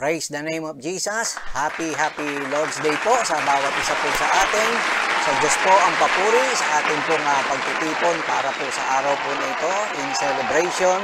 Praise the name of Jesus. Happy, happy Lord's Day po sa bawat isa po sa atin. Sa Diyos po ang papuri sa ating pong uh, pagtitipon para po sa araw po na ito in celebration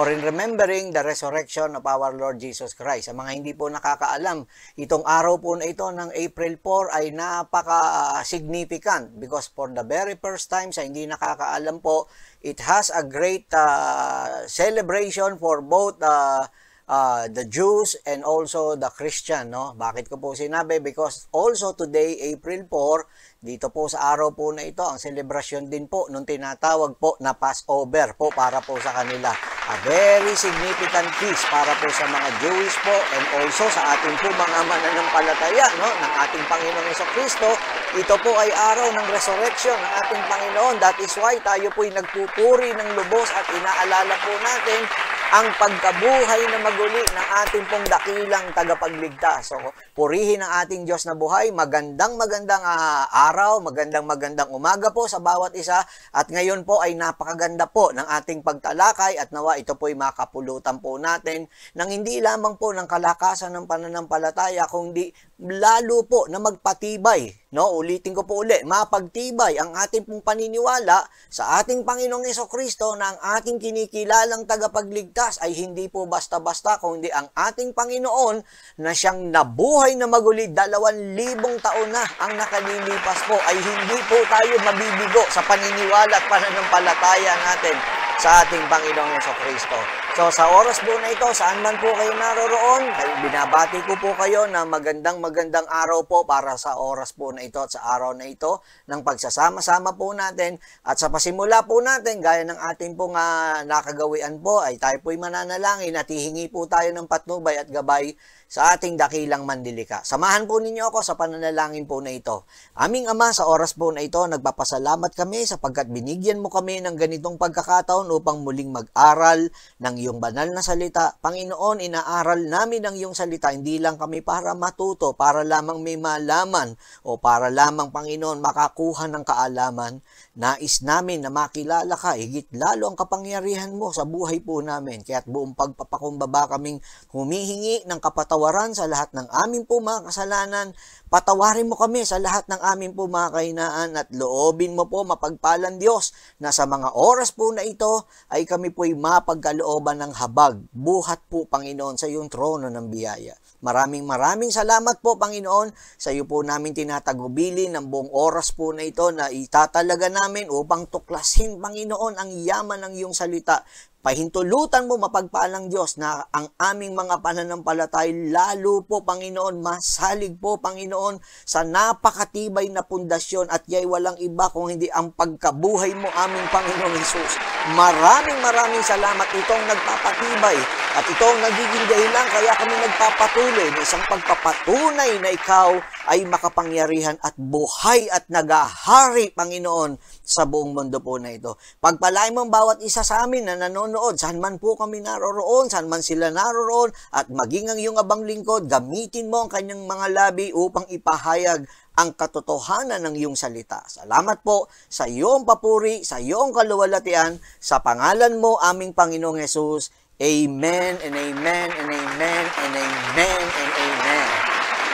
or in remembering the resurrection of our Lord Jesus Christ. Sa mga hindi po nakakaalam, itong araw po na ito ng April 4 ay napaka-significant because for the very first time sa hindi nakakaalam po, it has a great uh, celebration for both uh, uh, the Jews and also the Christian. No? Bakit ko po sinabi? Because also today, April 4, dito po sa araw po na ito, ang selebrasyon din po nung tinatawag po na Passover po para po sa kanila. A very significant feast para po sa mga Jewish po and also sa ating po mga mananampalataya no, ng ating Panginoong Kristo. Ito po ay araw ng resurrection ng ating Panginoon. That is why tayo po ay nagpupuri ng lubos at inaalala po natin ang pagkabuhay na maguli ng ating pong dakilang tagapagligtas. So, purihin ang ating Diyos na buhay. Magandang magandang uh, araw, magandang magandang umaga po sa bawat isa. At ngayon po ay napakaganda po ng ating pagtalakay at nawa ito po ay makapulutan po natin ng hindi lamang po ng kalakasan ng pananampalataya, kundi lalo po na magpatibay No, ulitin ko po ulit, mapagtibay ang ating pong paniniwala sa ating Panginoong Yeso Kristo na ang ating kinikilalang tagapagligtas ay hindi po basta-basta kundi ang ating Panginoon na siyang nabuhay na maguli dalawang libong taon na ang nakalilipas po ay hindi po tayo mabibigo sa paniniwala at pananampalataya natin sa ating Panginoong Yeso Kristo. So sa oras po na ito, saan man po kayo naroroon, binabati ko po kayo na magandang magandang araw po para sa oras po na ito at sa araw na ito ng pagsasama-sama po natin. At sa pasimula po natin, gaya ng ating pong uh, nakagawian po, ay tayo po'y mananalangin at hihingi po tayo ng patnubay at gabay sa ating dakilang mandilika. Samahan po ninyo ako sa pananalangin po na ito. Aming Ama, sa oras po na ito, nagpapasalamat kami sapagkat binigyan mo kami ng ganitong pagkakataon upang muling mag-aral ng iyong banal na salita. Panginoon, inaaral namin ang iyong salita, hindi lang kami para matuto, para lamang may malaman o para lamang, Panginoon, makakuha ng kaalaman. Nais namin na makilala ka, higit lalo ang kapangyarihan mo sa buhay po namin. Kaya't buong pagpapakumbaba kaming humihingi ng kapatawaran sa lahat ng aming po mga kasalanan. Patawarin mo kami sa lahat ng aming po mga kahinaan at loobin mo po mapagpalan Diyos na sa mga oras po na ito ay kami po'y mapagkalooban ng habag. Buhat po, Panginoon, sa iyong trono ng biyaya. Maraming maraming salamat po, Panginoon. Sa iyo po namin tinatagubilin ang buong oras po na ito na itatalaga namin upang tuklasin, Panginoon, ang yaman ng iyong salita Pahintulutan mo mapagpaan ng Diyos na ang aming mga pananampalatay lalo po Panginoon, masalig po Panginoon sa napakatibay na pundasyon at yay walang iba kung hindi ang pagkabuhay mo aming Panginoon Hesus. Maraming maraming salamat itong nagpapatibay at itong nagiging dahilan kaya kami nagpapatuloy ng isang pagpapatunay na ikaw ay makapangyarihan at buhay at nagahari Panginoon sa buong mundo po na ito. Pagpalain mong bawat isa sa amin na nanonood, saan man po kami naroroon, saan man sila naroroon, at maging ang iyong abang lingkod, gamitin mo ang kanyang mga labi upang ipahayag ang katotohanan ng iyong salita. Salamat po sa iyong papuri, sa iyong kaluwalatian, sa pangalan mo aming Panginoong Yesus. Amen and amen and amen and amen and amen.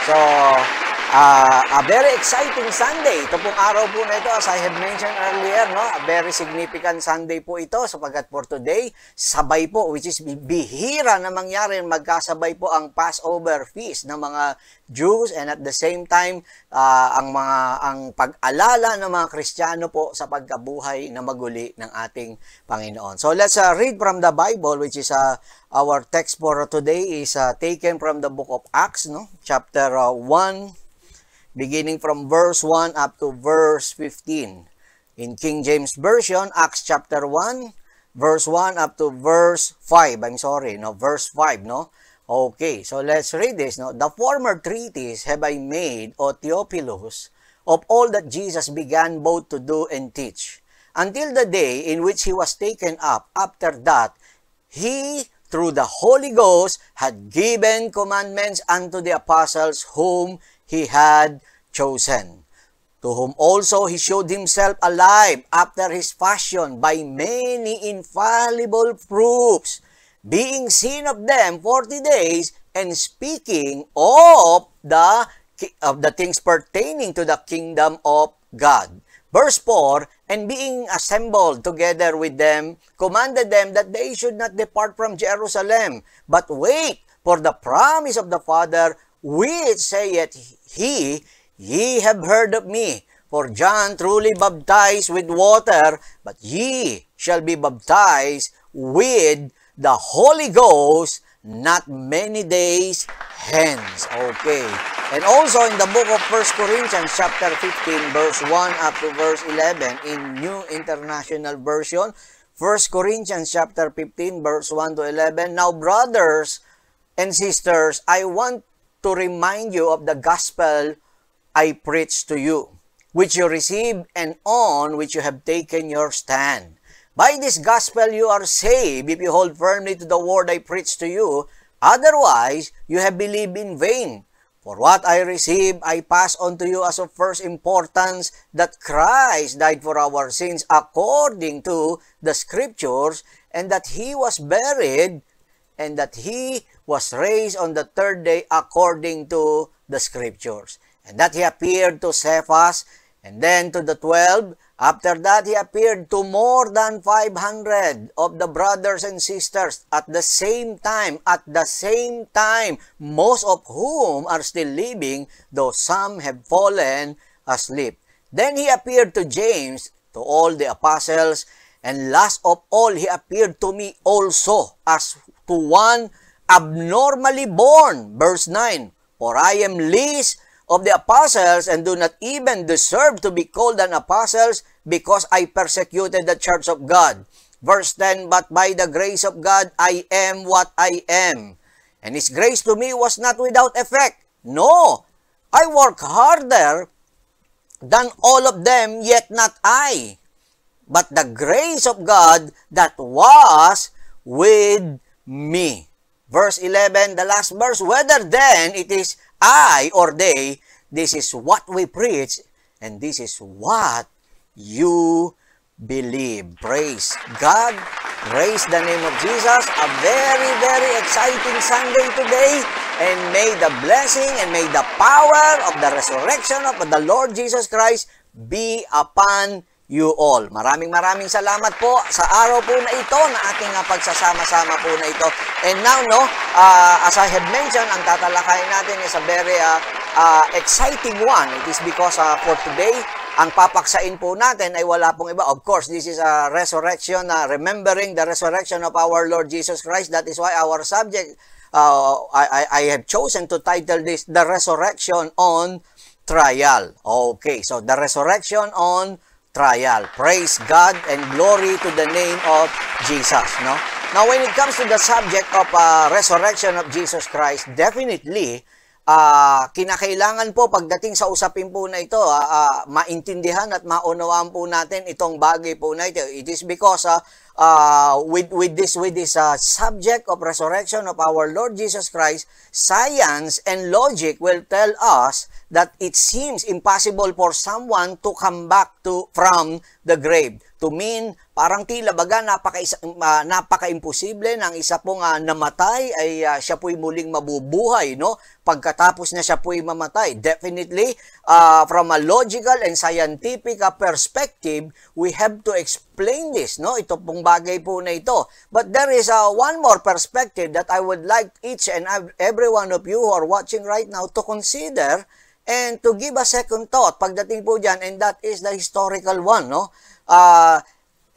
So, uh, a very exciting Sunday. Ito pong araw po na ito, as I had mentioned earlier, no? a very significant Sunday po ito sapagkat for today, sabay po, which is bihira na mangyari, magkasabay po ang Passover feast ng mga Jews and at the same time, uh, ang mga ang pag-alala ng mga Kristiyano po sa pagkabuhay na maguli ng ating Panginoon. So let's uh, read from the Bible, which is uh, our text for today is uh, taken from the book of Acts, no? chapter uh, 1, beginning from verse 1 up to verse 15. In King James Version, Acts chapter 1, verse 1 up to verse 5. I'm sorry, no, verse 5, no? Okay, so let's read this, no? The former treaties have I made, O Theophilus, of all that Jesus began both to do and teach, until the day in which he was taken up. After that, he through the Holy Ghost, had given commandments unto the apostles whom he had chosen. To whom also he showed himself alive after his passion by many infallible proofs, being seen of them forty days and speaking of the of the things pertaining to the kingdom of God. Verse 4, And being assembled together with them, commanded them that they should not depart from Jerusalem, but wait for the promise of the Father, We saith he, Ye have heard of me, for John truly baptized with water, but ye shall be baptized with the Holy Ghost not many days hence. Okay. And also in the book of 1 Corinthians chapter 15 verse 1 up to verse 11 in New International Version, 1 Corinthians chapter 15 verse 1 to 11, Now brothers and sisters, I want to remind you of the gospel I preach to you, which you receive and on which you have taken your stand. By this gospel you are saved if you hold firmly to the word I preach to you, otherwise you have believed in vain. For what I receive, I pass on to you as of first importance that Christ died for our sins according to the Scriptures, and that He was buried, and that He was raised on the third day according to the scriptures. And that he appeared to Cephas and then to the twelve. After that, he appeared to more than 500 of the brothers and sisters at the same time, at the same time, most of whom are still living, though some have fallen asleep. Then he appeared to James, to all the apostles, and last of all, he appeared to me also as to one abnormally born. Verse 9, For I am least of the apostles and do not even deserve to be called an apostles because I persecuted the church of God. Verse 10, But by the grace of God, I am what I am. And His grace to me was not without effect. No, I work harder than all of them, yet not I. But the grace of God that was with me. Verse 11, the last verse, whether then it is I or they, this is what we preach, and this is what you believe. Praise God. Praise the name of Jesus. A very, very exciting Sunday today. And may the blessing and may the power of the resurrection of the Lord Jesus Christ be upon you you all. Maraming maraming salamat po sa araw po na ito na aking ah, pagsasama-sama po na ito. And now, no, uh, as I have mentioned, ang tatalakayin natin is a very uh, uh, exciting one. It is because uh, for today, ang papaksain po natin ay wala pong iba. Of course, this is a resurrection, uh, remembering the resurrection of our Lord Jesus Christ. That is why our subject, uh, I, I have chosen to title this, The Resurrection on Trial. Okay, so the resurrection on trial trial. Praise God and glory to the name of Jesus, no? Now, when it comes to the subject of uh, resurrection of Jesus Christ, definitely, uh, kinakailangan po pagdating sa usapin po na ito, uh, uh maintindihan at maunawaan po natin itong bagay po na ito. It is because uh, uh, with with this with this uh, subject of resurrection of our Lord Jesus Christ, science and logic will tell us that it seems impossible for someone to come back to from the grave to mean parang tila baga napaka uh, napaka-imposible ng isa pong uh, namatay ay uh, siya po'y muling mabubuhay no pagkatapos na siya po'y mamatay definitely uh, from a logical and scientific perspective we have to explain this no ito pong bagay po na ito but there is uh, one more perspective that I would like each and every one of you who are watching right now to consider and to give a second thought pagdating po diyan and that is the historical one no uh,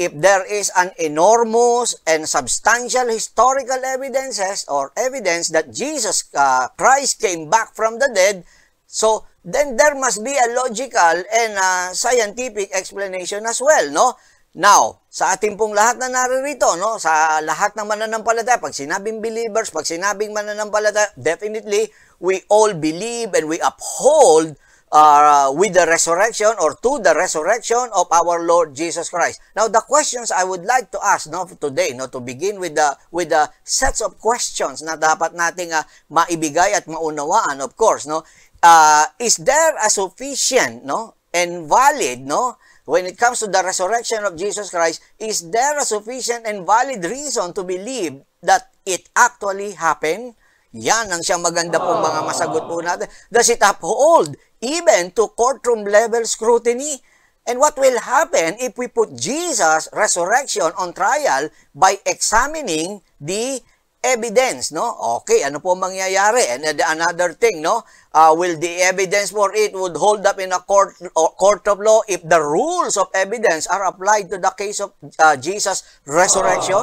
if there is an enormous and substantial historical evidences or evidence that Jesus uh, Christ came back from the dead, so then there must be a logical and uh, scientific explanation as well, no? Now, sa ating pong lahat na naririto, no, sa lahat ng mananampalataya, pag sinabing believers, pag sinabing mananampalataya, definitely, we all believe and we uphold uh, with the resurrection or to the resurrection of our Lord Jesus Christ. Now, the questions I would like to ask no, today, no, to begin with the, with the sets of questions na dapat nating uh, maibigay at maunawaan, of course, no? Uh, is there a sufficient no, and valid, no, when it comes to the resurrection of Jesus Christ, is there a sufficient and valid reason to believe that it actually happened? Yan ang siyang maganda pong mga masagot po natin. Does it uphold even to courtroom level scrutiny? And what will happen if we put Jesus' resurrection on trial by examining the evidence, no? Okay, ano po mangyayari? And uh, another thing, no? Uh, will the evidence for it would hold up in a court or uh, court of law if the rules of evidence are applied to the case of uh, Jesus resurrection?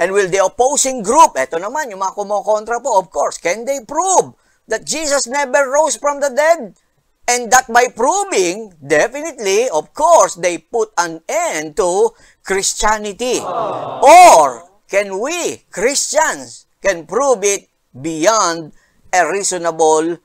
And will the opposing group, eto naman, yung mga kumokontra po, of course, can they prove that Jesus never rose from the dead? And that by proving, definitely, of course, they put an end to Christianity. Or, Can we, Christians, can prove it beyond a reasonable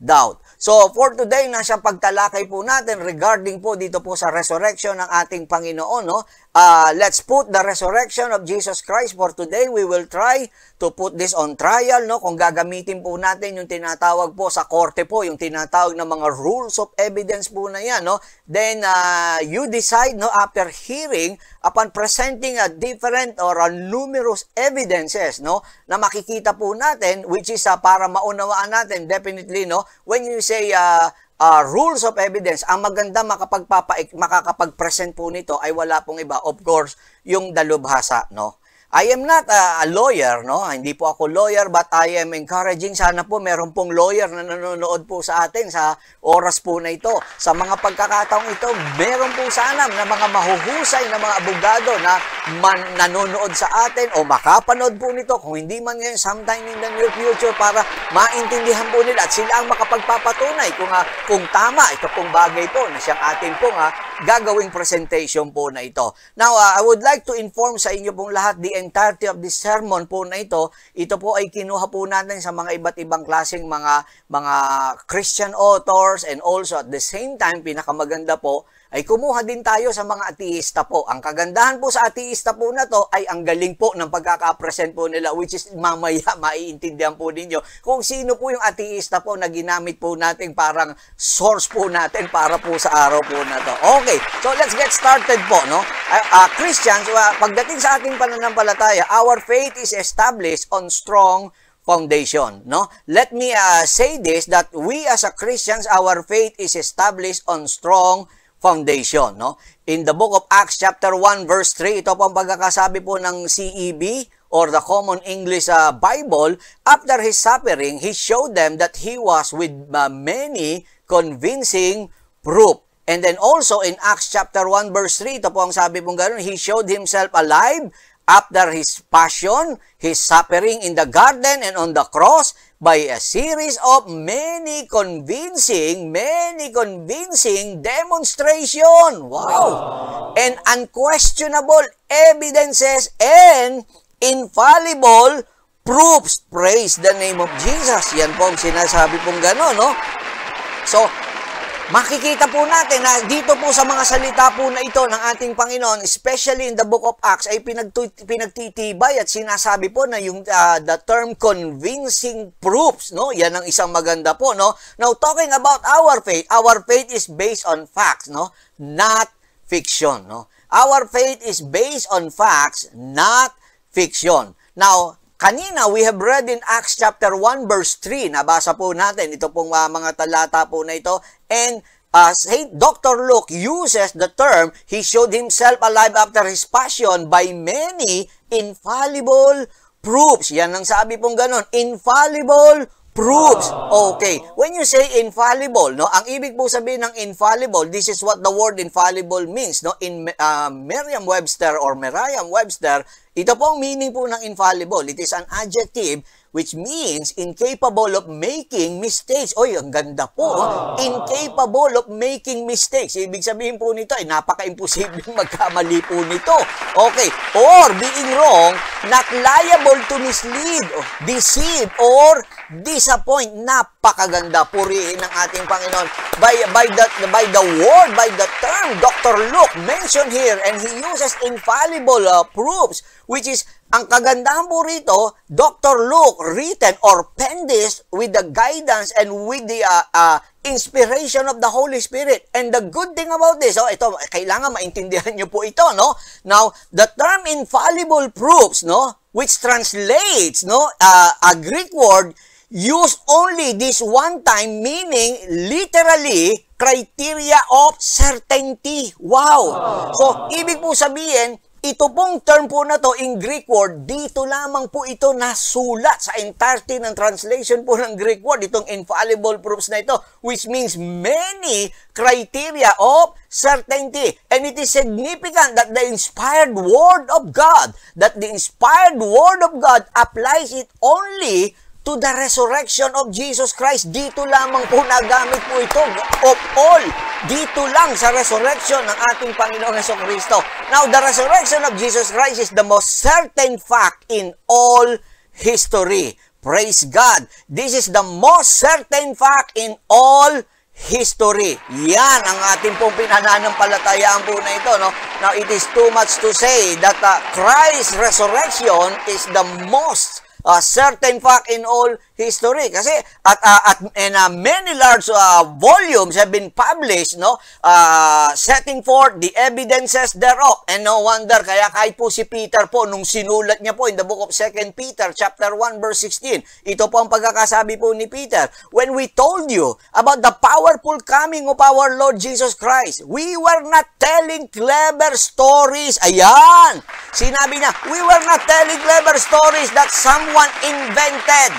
doubt? So, for today, nasa pagtalakay po natin regarding po dito po sa resurrection ng ating Panginoon, no? Uh, let's put the resurrection of Jesus Christ for today. We will try to put this on trial, no? Kung gagamitin po natin yung tinatawag po sa korte po, yung tinatawag na mga rules of evidence po na yan, no? Then, uh, you decide, no, after hearing, upon presenting a different or a numerous evidences, no? Na makikita po natin, which is uh, para maunawaan natin, definitely, no? When you say, uh, uh, rules of evidence, ang maganda makapagpapa makakapag-present po nito ay wala pong iba. Of course, yung dalubhasa, no? I am not a, a lawyer, no? Ah, hindi po ako lawyer but I am encouraging sana po meron pong lawyer na nanonood po sa atin sa oras po na ito. Sa mga pagkakataong ito, meron po sana na mga mahuhusay na mga abogado na man, nanonood sa atin o makapanood po nito kung hindi man ngayon sometime in the near future para maintindihan po nila at sila ang makapagpapatunay kung uh, kung tama ito pong bagay po na siyang atin pong uh, gagawing presentation po na ito. Now, uh, I would like to inform sa inyo pong lahat the entirety of this sermon po na ito, ito po ay kinuha po natin sa mga iba't ibang klaseng mga mga Christian authors and also at the same time pinakamaganda po ay kumuha din tayo sa mga ateista po. Ang kagandahan po sa ateista po na to ay ang galing po ng pagkakapresent po nila which is mamaya maiintindihan po ninyo kung sino po yung ateista po na ginamit po natin parang source po natin para po sa araw po na to. Okay, so let's get started po. No? Uh, uh, Christians, uh, pagdating sa ating pananampalataya, our faith is established on strong foundation no let me uh, say this that we as a christians our faith is established on strong foundation. No? In the book of Acts chapter 1 verse 3, ito po ang pagkakasabi po ng CEB or the Common English uh, Bible, after his suffering, he showed them that he was with uh, many convincing proof. And then also in Acts chapter 1 verse 3, ito po ang sabi pong ganun, he showed himself alive After his passion, his suffering in the garden and on the cross, by a series of many convincing, many convincing demonstration. Wow! And unquestionable evidences and infallible proofs. Praise the name of Jesus. Yan po ang sinasabi pong gano'n, no? So, Makikita po natin na dito po sa mga salita po na ito ng ating Panginoon, especially in the book of Acts, ay pinagtitibay at sinasabi po na yung uh, the term convincing proofs, no? Yan ang isang maganda po, no? Now, talking about our faith, our faith is based on facts, no? Not fiction, no? Our faith is based on facts, not fiction. Now, Kanina, we have read in Acts chapter 1 verse 3, nabasa po natin, ito pong uh, mga talata po na ito, and uh, Saint Dr. Luke uses the term, he showed himself alive after his passion by many infallible proofs. Yan ang sabi pong ganon, infallible proves. Ah. Okay. When you say infallible, no, ang ibig po sabihin ng infallible, this is what the word infallible means, no? In uh, Merriam-Webster or Merriam-Webster, ito po ang meaning po ng infallible. It is an adjective which means incapable of making mistakes. Oy, ang ganda po. Oh. Ah. Incapable of making mistakes. Ibig sabihin po nito, ay eh, napaka-imposible magkamali po nito. Okay. Or being wrong, not liable to mislead, or oh, deceive, or disappoint. Napakaganda purihin ng ating Panginoon. By, by, the, by the word, by the term, Dr. Luke mentioned here, and he uses infallible uh, proofs, which is ang kagandahan po rito, Dr. Luke written or penned this with the guidance and with the uh, uh, inspiration of the Holy Spirit. And the good thing about this, oh, ito, kailangan maintindihan nyo po ito, no? Now, the term infallible proofs, no? Which translates, no? Uh, a Greek word used only this one time, meaning literally criteria of certainty. Wow! So, ibig po sabihin, ito pong term po na to in Greek word, dito lamang po ito nasulat sa entirety ng translation po ng Greek word, itong infallible proofs na ito, which means many criteria of certainty. And it is significant that the inspired word of God, that the inspired word of God applies it only to the resurrection of Jesus Christ. Dito lamang po nagamit po ito of all dito lang sa resurrection ng ating Panginoong Heso Kristo. Now, the resurrection of Jesus Christ is the most certain fact in all history. Praise God! This is the most certain fact in all history. Yan ang ating pong pinananampalatayaan po na ito. No? Now, it is too much to say that uh, Christ's resurrection is the most uh, certain fact in all history kasi at uh, at and uh, many large uh, volumes have been published no uh, setting forth the evidences thereof and no wonder kaya kahit po si Peter po nung sinulat niya po in the book of 2 Peter chapter 1 verse 16 ito po ang pagkakasabi po ni Peter when we told you about the powerful coming of our Lord Jesus Christ we were not telling clever stories ayan sinabi niya we were not telling clever stories that someone invented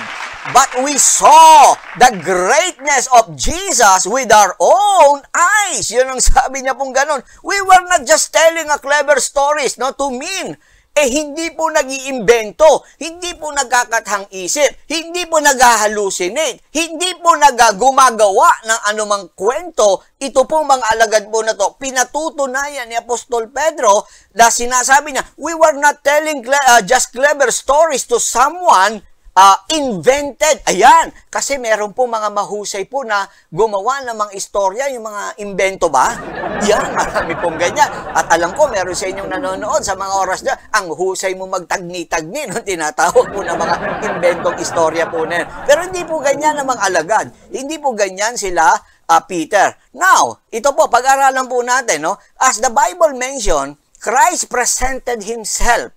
But we saw the greatness of Jesus with our own eyes. Yun ang sabi niya pong ganun. We were not just telling a clever stories, no, to mean eh hindi po nag-iimbento, hindi po nagkakathang isip, hindi po nag-hallucinate, hindi po nagagumagawa ng anumang kwento. Ito po mga alagad po na to, pinatutunayan ni Apostol Pedro na sinasabi niya, we were not telling uh, just clever stories to someone uh, invented. Ayan, kasi meron po mga mahusay po na gumawa ng mga istorya, yung mga invento ba? Yan, marami pong ganyan. At alam ko, meron sa inyong nanonood sa mga oras na, ang husay mo magtagni-tagni, no? tinatawag po ng mga inventong istorya po na yan. Pero hindi po ganyan ang mga alagad. Hindi po ganyan sila uh, Peter. Now, ito po, pag-aralan po natin, no? as the Bible mentioned, Christ presented Himself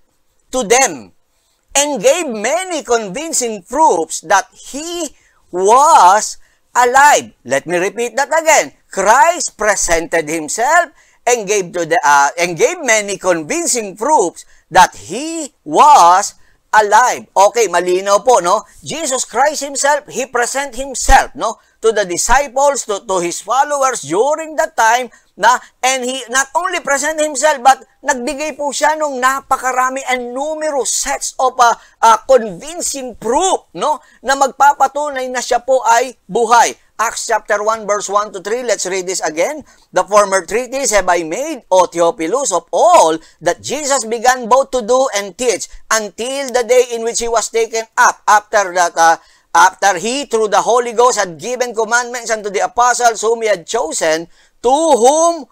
to them and gave many convincing proofs that he was alive. Let me repeat that again. Christ presented himself and gave to the uh, and gave many convincing proofs that he was alive. Okay, malinaw po, no? Jesus Christ himself, he present himself, no? To the disciples, to, to his followers during that time na, and he not only present himself, but nagbigay po siya ng napakarami and numerous sets of uh, uh, convincing proof no, na magpapatunay na siya po ay buhay. Acts chapter 1 verse 1 to 3, let's read this again. The former treatise have I made, O Theophilus, of all that Jesus began both to do and teach until the day in which he was taken up after that uh, after he, through the Holy Ghost, had given commandments unto the apostles whom he had chosen, to whom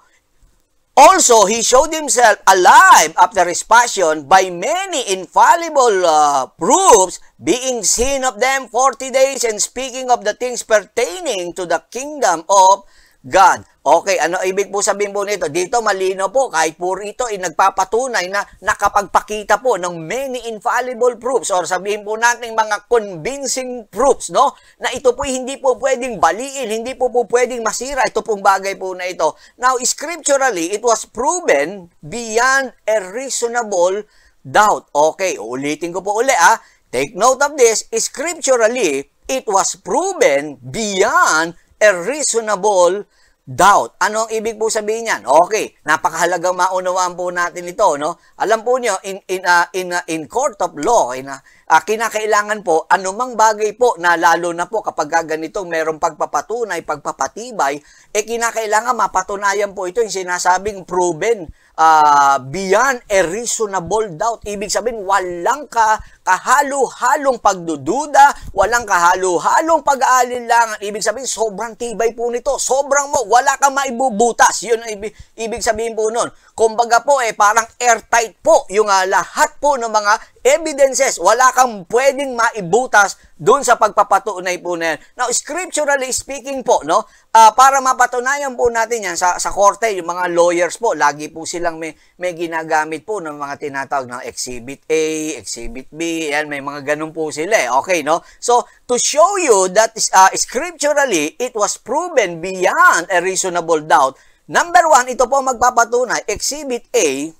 also he showed himself alive after his passion by many infallible uh, proofs, being seen of them forty days and speaking of the things pertaining to the kingdom of God. Okay, ano ibig po sabihin po nito? Dito malino po, kahit po ito ay eh, nagpapatunay na nakapagpakita po ng many infallible proofs or sabihin po natin mga convincing proofs, no? Na ito po hindi po pwedeng baliin, hindi po po pwedeng masira ito pong bagay po na ito. Now, scripturally, it was proven beyond a reasonable doubt. Okay, ulitin ko po uli ah. Take note of this, scripturally, it was proven beyond a reasonable doubt. Ano ang ibig po sabihin niyan? Okay, napakahalagang maunawaan po natin ito, no? Alam po niyo in in uh, in uh, in court of law, in uh, uh, kinakailangan po anumang bagay po na lalo na po kapag ganito mayroong pagpapatunay, pagpapatibay, eh kinakailangan mapatunayan po ito yung sinasabing proven uh, beyond a reasonable doubt. Ibig sabihin, walang ka, kahalo-halong pagdududa, walang kahalo-halong pag-aalinlangan. Ibig sabihin, sobrang tibay po nito. Sobrang mo, wala kang maibubutas. Yun ang ibig, ibig sabihin po nun. Kumbaga po, eh, parang airtight po yung uh, lahat po ng mga evidences, wala kang pwedeng maibutas doon sa pagpapatunay po na yan. Now, scripturally speaking po, no, uh, para mapatunayan po natin yan sa, sa korte, yung mga lawyers po, lagi po silang may, may ginagamit po ng mga tinatawag na Exhibit A, Exhibit B, yan, may mga ganun po sila eh. Okay, no? So, to show you that uh, scripturally, it was proven beyond a reasonable doubt, number one, ito po magpapatunay, Exhibit A,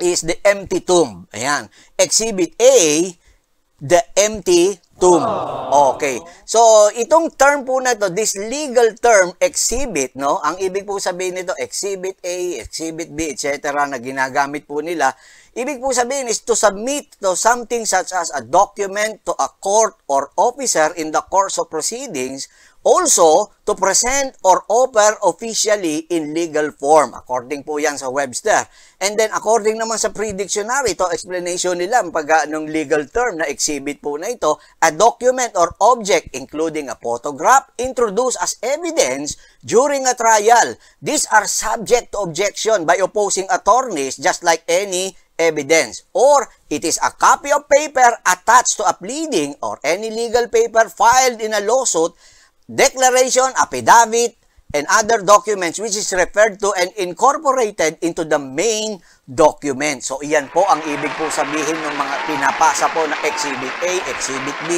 is the empty tomb. Ayan. Exhibit A, the empty tomb. Okay. So, itong term po na to, this legal term, exhibit, no? Ang ibig po sabihin nito, exhibit A, exhibit B, etc. na ginagamit po nila. Ibig po sabihin is to submit to something such as a document to a court or officer in the course of proceedings Also, to present or offer officially in legal form. According po yan sa Webster. And then, according naman sa pre-dictionary, ito explanation nila pag anong legal term na exhibit po na ito, a document or object including a photograph introduced as evidence during a trial. These are subject to objection by opposing attorneys just like any evidence or it is a copy of paper attached to a pleading or any legal paper filed in a lawsuit declaration, affidavit, and other documents which is referred to and incorporated into the main document. So, iyan po ang ibig po sabihin ng mga pinapasa po na Exhibit A, Exhibit B,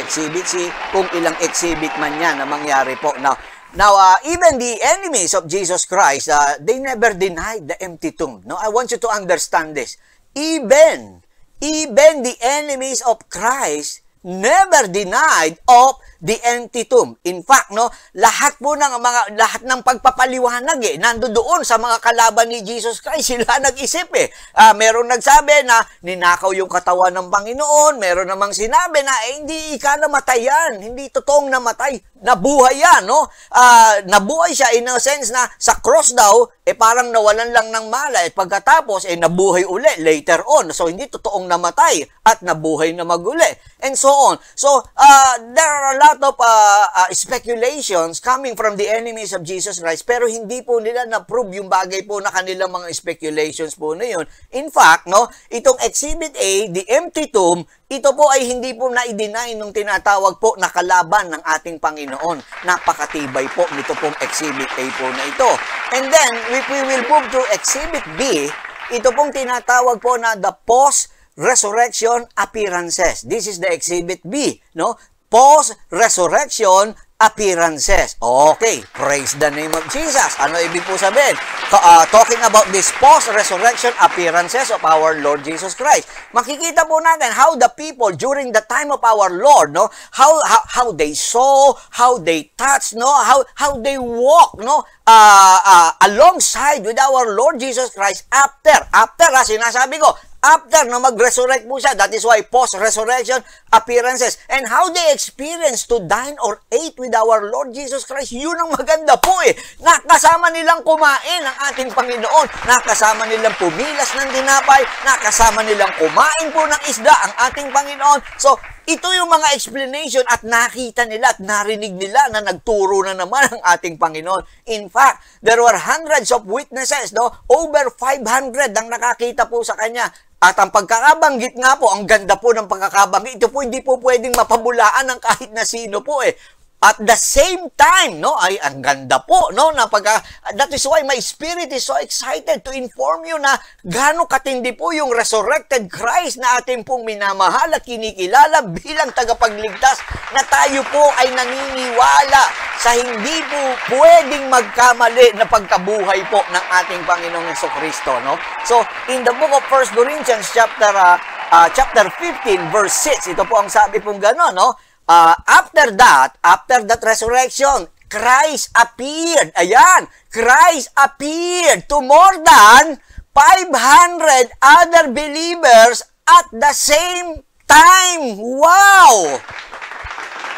Exhibit C, kung ilang exhibit man yan na mangyari po. Now, now uh, even the enemies of Jesus Christ, uh, they never denied the empty tomb. No, I want you to understand this. Even, even the enemies of Christ never denied of the empty tomb. In fact, no, lahat po ng mga lahat ng pagpapaliwanag eh nandoon doon sa mga kalaban ni Jesus Christ. Sila nag-isip eh. Ah, merong nagsabi na ninakaw yung katawan ng Panginoon, meron namang sinabi na eh, hindi ka namatay yan, hindi totoong namatay, nabuhay yan, no? Ah, nabuhay siya in a sense na sa cross daw eh parang nawalan lang ng malay at pagkatapos eh nabuhay uli later on. So hindi totoong namatay at nabuhay na maguli and so on. So uh, there are a lot lot of uh, uh, speculations coming from the enemies of Jesus Christ pero hindi po nila na-prove yung bagay po na kanilang mga speculations po na yun. In fact, no, itong Exhibit A, the empty tomb, ito po ay hindi po na-deny nung tinatawag po na kalaban ng ating Panginoon. Napakatibay po nito pong Exhibit A po na ito. And then, if we will move to Exhibit B, ito pong tinatawag po na the post resurrection appearances. This is the exhibit B, no? post-resurrection appearances. Okay, praise the name of Jesus. Ano ibig po sabihin? Uh, talking about this post-resurrection appearances of our Lord Jesus Christ. Makikita po natin how the people during the time of our Lord, no, how how, how they saw, how they touched, no, how how they walk, no, uh, uh, alongside with our Lord Jesus Christ after after ha, sinasabi ko, after na mag-resurrect po siya. That is why post-resurrection appearances. And how they experience to dine or eat with our Lord Jesus Christ, yun ang maganda po eh. Nakasama nilang kumain ang ating Panginoon. Nakasama nilang pumilas ng dinapay. Nakasama nilang kumain po ng isda ang ating Panginoon. So, ito yung mga explanation at nakita nila at narinig nila na nagturo na naman ang ating Panginoon. In fact, there were hundreds of witnesses, no? Over 500 ang nakakita po sa kanya at ang pagkakabanggit nga po, ang ganda po ng pagkakabanggit, ito po hindi po pwedeng mapabulaan ng kahit na sino po eh. At the same time, no, ay ang ganda po, no, na pag, that is why my spirit is so excited to inform you na gaano katindi po yung resurrected Christ na atin pong minamahal at kinikilala bilang tagapagligtas na tayo po ay naniniwala sa hindi po pwedeng magkamali na pagkabuhay po ng ating Panginoong Yeso Kristo, no? So, in the book of 1 Corinthians chapter uh, uh, chapter 15 verse 6, ito po ang sabi pong gano'n, no? uh, after that, after that resurrection, Christ appeared. Ayan, Christ appeared to more than 500 other believers at the same time. Wow!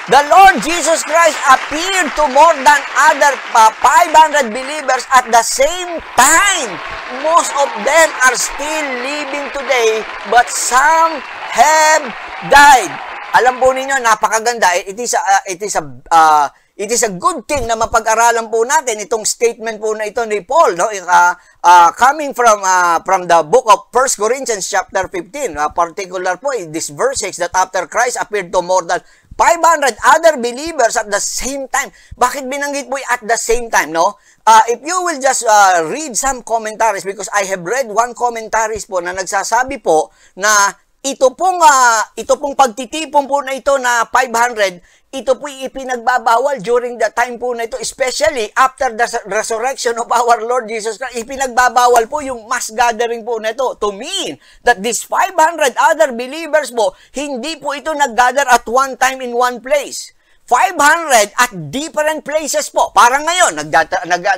The Lord Jesus Christ appeared to more than other uh, 500 believers at the same time. Most of them are still living today, but some have died. Alam po ninyo, napakaganda. It is a, uh, it is a, uh, it is a good thing na mapag-aralan po natin itong statement po na ito ni Paul, no? Uh, uh, coming from uh, from the book of 1 Corinthians chapter 15, uh, particular po in eh, this verse 6 that after Christ appeared to more than 500 other believers at the same time. Bakit binanggit po at the same time, no? Uh, if you will just uh, read some commentaries because I have read one commentaries po na nagsasabi po na ito pong, uh, ito pong pagtitipon po na ito na 500, ito po ipinagbabawal during the time po na ito, especially after the resurrection of our Lord Jesus Christ, ipinagbabawal po yung mass gathering po na ito to mean that this 500 other believers po, hindi po ito naggather at one time in one place. 500 at different places po. Para ngayon, nag,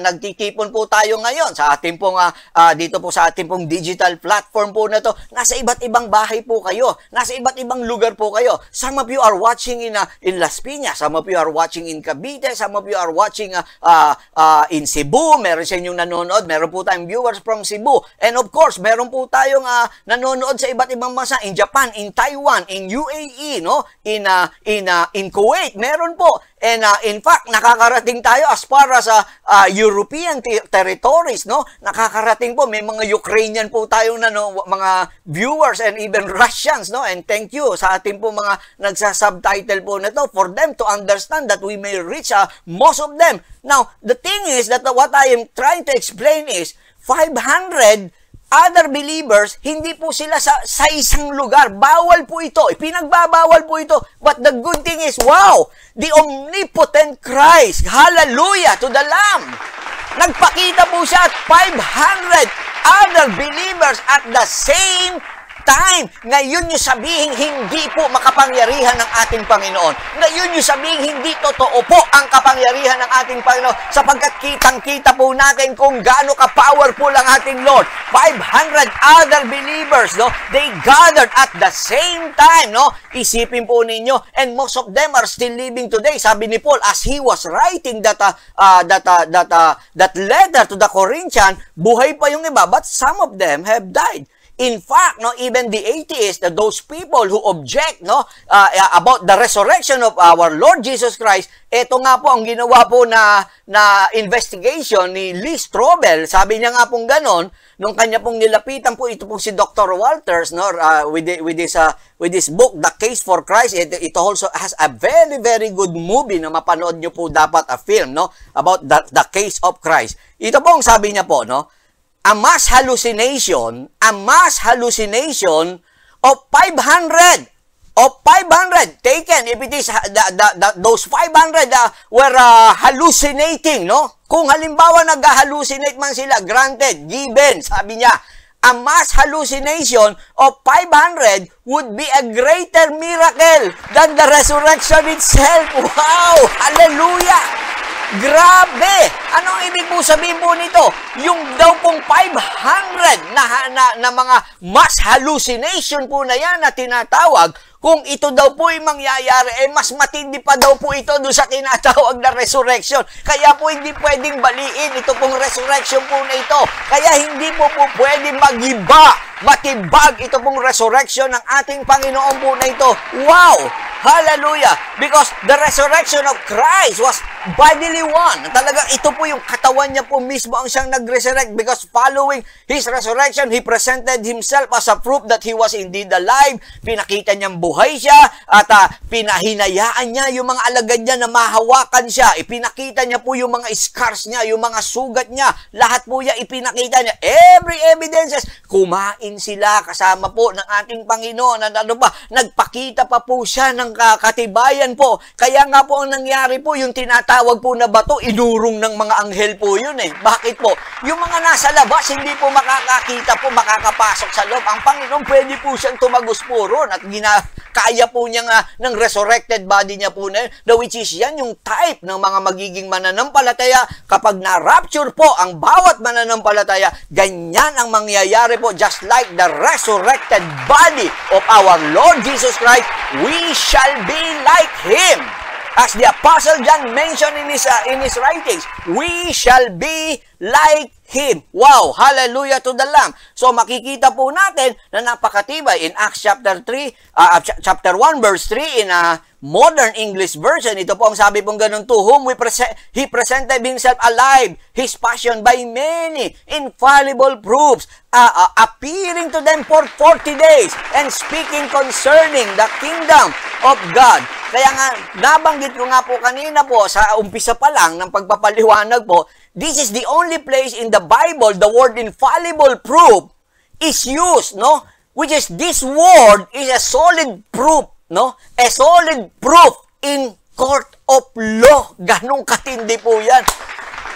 nagtitipon po tayo ngayon sa ating pong, uh, uh, dito po sa ating pong digital platform po na to. Nasa iba't ibang bahay po kayo. Nasa iba't ibang lugar po kayo. Some of you are watching in, uh, in Las Piñas. Some of you are watching in Cavite. Some of you are watching uh, uh, uh, in Cebu. Meron sa inyong nanonood. Meron po tayong viewers from Cebu. And of course, meron po tayong uh, nanonood sa iba't ibang masa in Japan, in Taiwan, in UAE, no? in, uh, in, uh, in Kuwait. Meron meron po. And uh, in fact, nakakarating tayo as far as uh, uh, European te- territories, no? Nakakarating po, may mga Ukrainian po tayo na no, mga viewers and even Russians, no? And thank you sa ating po mga nagsasubtitle po na to for them to understand that we may reach uh, most of them. Now, the thing is that what I am trying to explain is 500 other believers, hindi po sila sa, sa isang lugar. Bawal po ito. Ipinagbabawal po ito. But the good thing is, wow, the omnipotent Christ. Hallelujah to the Lamb. Nagpakita po siya at 500 other believers at the same time na yun yung sabihin hindi po makapangyarihan ng ating Panginoon. Ngayon yung sabihin hindi totoo po ang kapangyarihan ng ating Panginoon sapagkat kitang-kita po natin kung gaano ka-powerful ang ating Lord. 500 other believers, no? They gathered at the same time, no? Isipin po ninyo, and most of them are still living today. Sabi ni Paul, as he was writing that, uh, uh that, uh, that, uh, that letter to the Corinthian, buhay pa yung iba, but some of them have died. In fact, no, even the atheists, those people who object no, uh, uh, about the resurrection of our Lord Jesus Christ, ito nga po ang ginawa po na, na investigation ni Lee Strobel. Sabi niya nga pong ganon, nung kanya pong nilapitan po ito po si Dr. Walters no, uh, with, with, his, uh, with this book, The Case for Christ, it, it also has a very, very good movie na mapanood niyo po dapat a film no, about the, the case of Christ. Ito po ang sabi niya po, no, a mass hallucination, a mass hallucination of 500 of 500 taken if it is the, the, the, those 500 uh, were uh, hallucinating no kung halimbawa nag-hallucinate man sila granted given sabi niya a mass hallucination of 500 would be a greater miracle than the resurrection itself wow hallelujah Grabe! Anong ibig po sabihin po nito? Yung daw pong 500 na, na, na mga mass hallucination po na yan na tinatawag, kung ito daw po ay mangyayari, eh mas matindi pa daw po ito doon sa tinatawag na resurrection. Kaya po hindi pwedeng baliin ito pong resurrection po na ito. Kaya hindi po po pwedeng magiba Matibag ito pong resurrection ng ating Panginoon po na ito. Wow! Hallelujah! Because the resurrection of Christ was bodily one. Talaga, ito po yung katawan niya po mismo ang siyang nag-resurrect because following his resurrection, he presented himself as a proof that he was indeed alive. Pinakita niyang buhay siya at uh, pinahinayaan niya yung mga alagad niya na mahawakan siya. Ipinakita niya po yung mga scars niya, yung mga sugat niya. Lahat po niya ipinakita niya. Every evidences, kumain natin sila kasama po ng ating Panginoon at ano ba, nagpakita pa po siya ng katibayan po. Kaya nga po ang nangyari po, yung tinatawag po na bato, inurong ng mga anghel po yun eh. Bakit po? Yung mga nasa labas, hindi po makakakita po, makakapasok sa loob. Ang Panginoon pwede po siyang tumagos po ron at gina, kaya po niya nga ng resurrected body niya po na yun. The which is yan yung type ng mga magiging mananampalataya kapag na-rapture po ang bawat mananampalataya, ganyan ang mangyayari po just like like the resurrected body of our Lord Jesus Christ, we shall be like Him. As the Apostle John mentioned in his, uh, in his writings, we shall be like Him. Wow! Hallelujah to the Lamb. So makikita po natin na napakatibay in Acts chapter 3, uh, chapter 1 verse 3, in uh, modern English version. Ito po ang sabi pong ganun, to whom we present, he presented himself alive, his passion by many infallible proofs, uh, uh, appearing to them for 40 days and speaking concerning the kingdom of God. Kaya nga, nabanggit ko nga po kanina po, sa umpisa pa lang ng pagpapaliwanag po, this is the only place in the Bible the word infallible proof is used, no? Which is this word is a solid proof no? A solid proof in court of law. Ganong katindi po yan.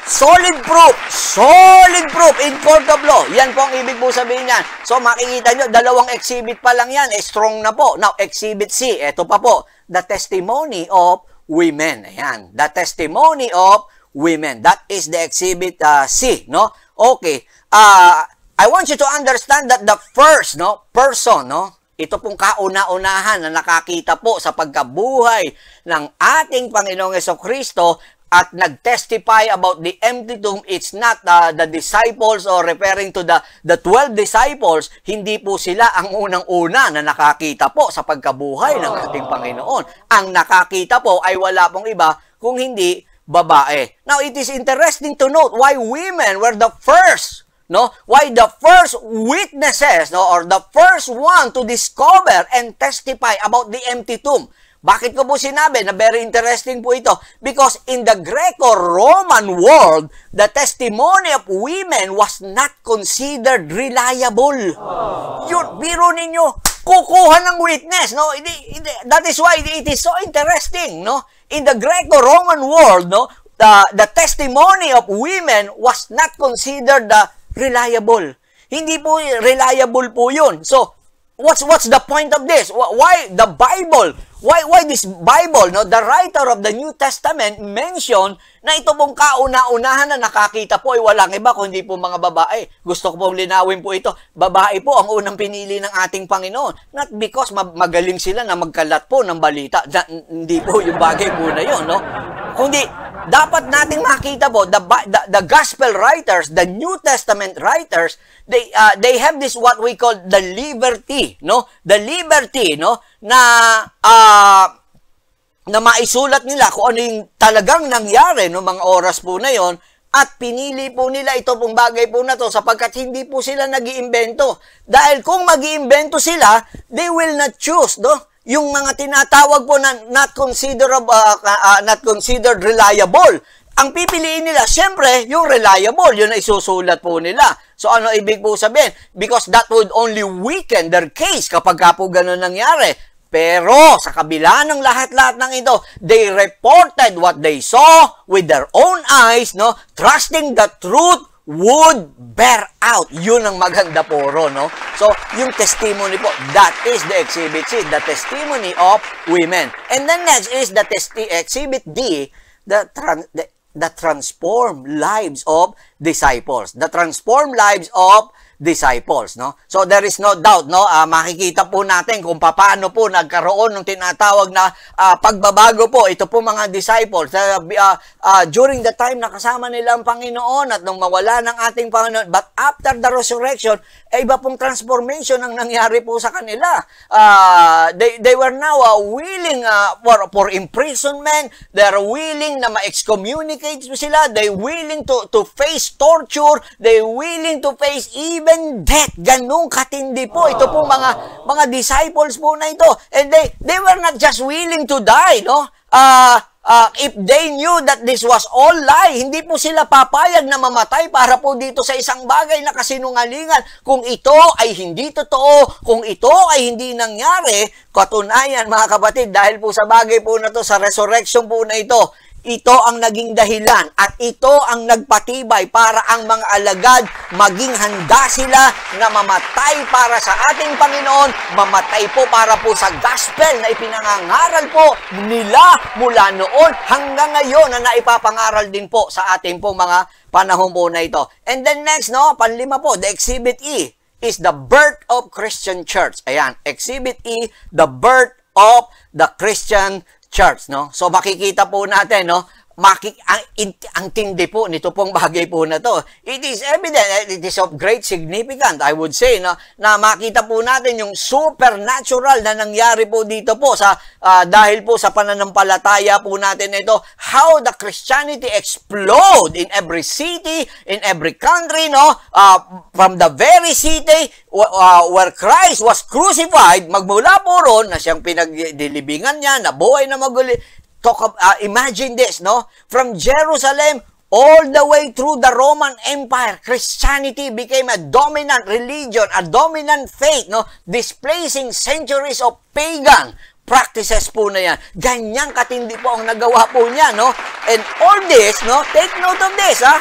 Solid proof. Solid proof in court of law. Yan po ang ibig po sabihin niyan. So makikita nyo, dalawang exhibit pa lang yan. Eh, strong na po. Now, exhibit C. Ito pa po. The testimony of women. Ayan. The testimony of women. That is the exhibit uh, C. No? Okay. Uh, I want you to understand that the first no person no ito pong kauna-unahan na nakakita po sa pagkabuhay ng ating Panginoong Yeso Kristo at nagtestify about the empty tomb, it's not uh, the disciples or referring to the, the 12 disciples, hindi po sila ang unang-una na nakakita po sa pagkabuhay ng ating Panginoon. Ang nakakita po ay wala pong iba kung hindi babae. Now, it is interesting to note why women were the first no? Why the first witnesses, no, or the first one to discover and testify about the empty tomb. Bakit ko po sinabi na very interesting po ito? Because in the Greco-Roman world, the testimony of women was not considered reliable. Aww. Oh. Yun, biro ninyo, kukuha ng witness, no? It, it, that is why it is so interesting, no? In the Greco-Roman world, no, the, the testimony of women was not considered the reliable. Hindi po reliable po 'yun. So, what's what's the point of this? Why the Bible? Why why this Bible? No, the writer of the New Testament mentioned na ito pong kauna-unahan na nakakita po ay walang iba kundi po mga babae. Gusto ko pong linawin po ito. Babae po ang unang pinili ng ating Panginoon. Not because magaling sila na magkalat po ng balita. hindi po yung bagay po na 'yon, no? Kundi dapat nating makita po, the, the, the gospel writers, the New Testament writers, they, uh, they have this what we call the liberty, no? The liberty, no? Na, uh, na maisulat nila kung ano yung talagang nangyari no mga oras po na yon at pinili po nila ito pong bagay po na to sapagkat hindi po sila nag iimbento Dahil kung mag iimbento sila, they will not choose, no? yung mga tinatawag po na not considerable uh, ah, uh, ah, not considered reliable. Ang pipiliin nila, syempre, yung reliable, yun ang isusulat po nila. So ano ibig po sabihin? Because that would only weaken their case kapag ka po ganun nangyari. Pero sa kabila ng lahat-lahat ng ito, they reported what they saw with their own eyes, no? Trusting the truth would bear out. Yun ang maganda po ro, no? So, yung testimony po, that is the exhibit C, the testimony of women. And then next is the testi exhibit D, the, trans the, the transform lives of disciples. The transform lives of disciples, no? So there is no doubt, no? Uh, makikita po natin kung paano po nagkaroon ng tinatawag na uh, pagbabago po ito po mga disciples uh, uh, uh, during the time na kasama nila ang Panginoon at nung mawala ng ating Panginoon, but after the resurrection, eh, iba pong transformation ang nangyari po sa kanila. Uh, they they were now uh, willing uh, for for imprisonment, they're willing na ma-excommunicate sila, they willing to to face torture, they willing to face even even death. Ganun katindi po. Ito po mga, mga disciples po na ito. And they, they were not just willing to die, no? Uh, uh, if they knew that this was all lie, hindi po sila papayag na mamatay para po dito sa isang bagay na kasinungalingan. Kung ito ay hindi totoo, kung ito ay hindi nangyari, katunayan mga kapatid, dahil po sa bagay po na to, sa resurrection po na ito, ito ang naging dahilan at ito ang nagpatibay para ang mga alagad maging handa sila na mamatay para sa ating Panginoon, mamatay po para po sa gospel na ipinangangaral po nila mula noon hanggang ngayon na naipapangaral din po sa ating po mga panahon po na ito. And then next, no, panlima po, the Exhibit E is the birth of Christian Church. Ayan, Exhibit E, the birth of the Christian charts, no? So makikita po natin, no? maki, ang, ang tindi po nito pong bagay po na to. It is evident, it is of great significance, I would say, no, na makita po natin yung supernatural na nangyari po dito po sa uh, dahil po sa pananampalataya po natin ito, how the Christianity explode in every city, in every country, no, uh, from the very city uh, where Christ was crucified, magmula po ron na siyang pinagdilibingan niya, na buhay na maguli, Talk, uh, imagine this, no? From Jerusalem all the way through the Roman Empire, Christianity became a dominant religion, a dominant faith, no? Displacing centuries of pagan practices po na yan. Ganyang katindi po ang nagawa po niya, no? And all this, no? Take note of this, ha? Ah.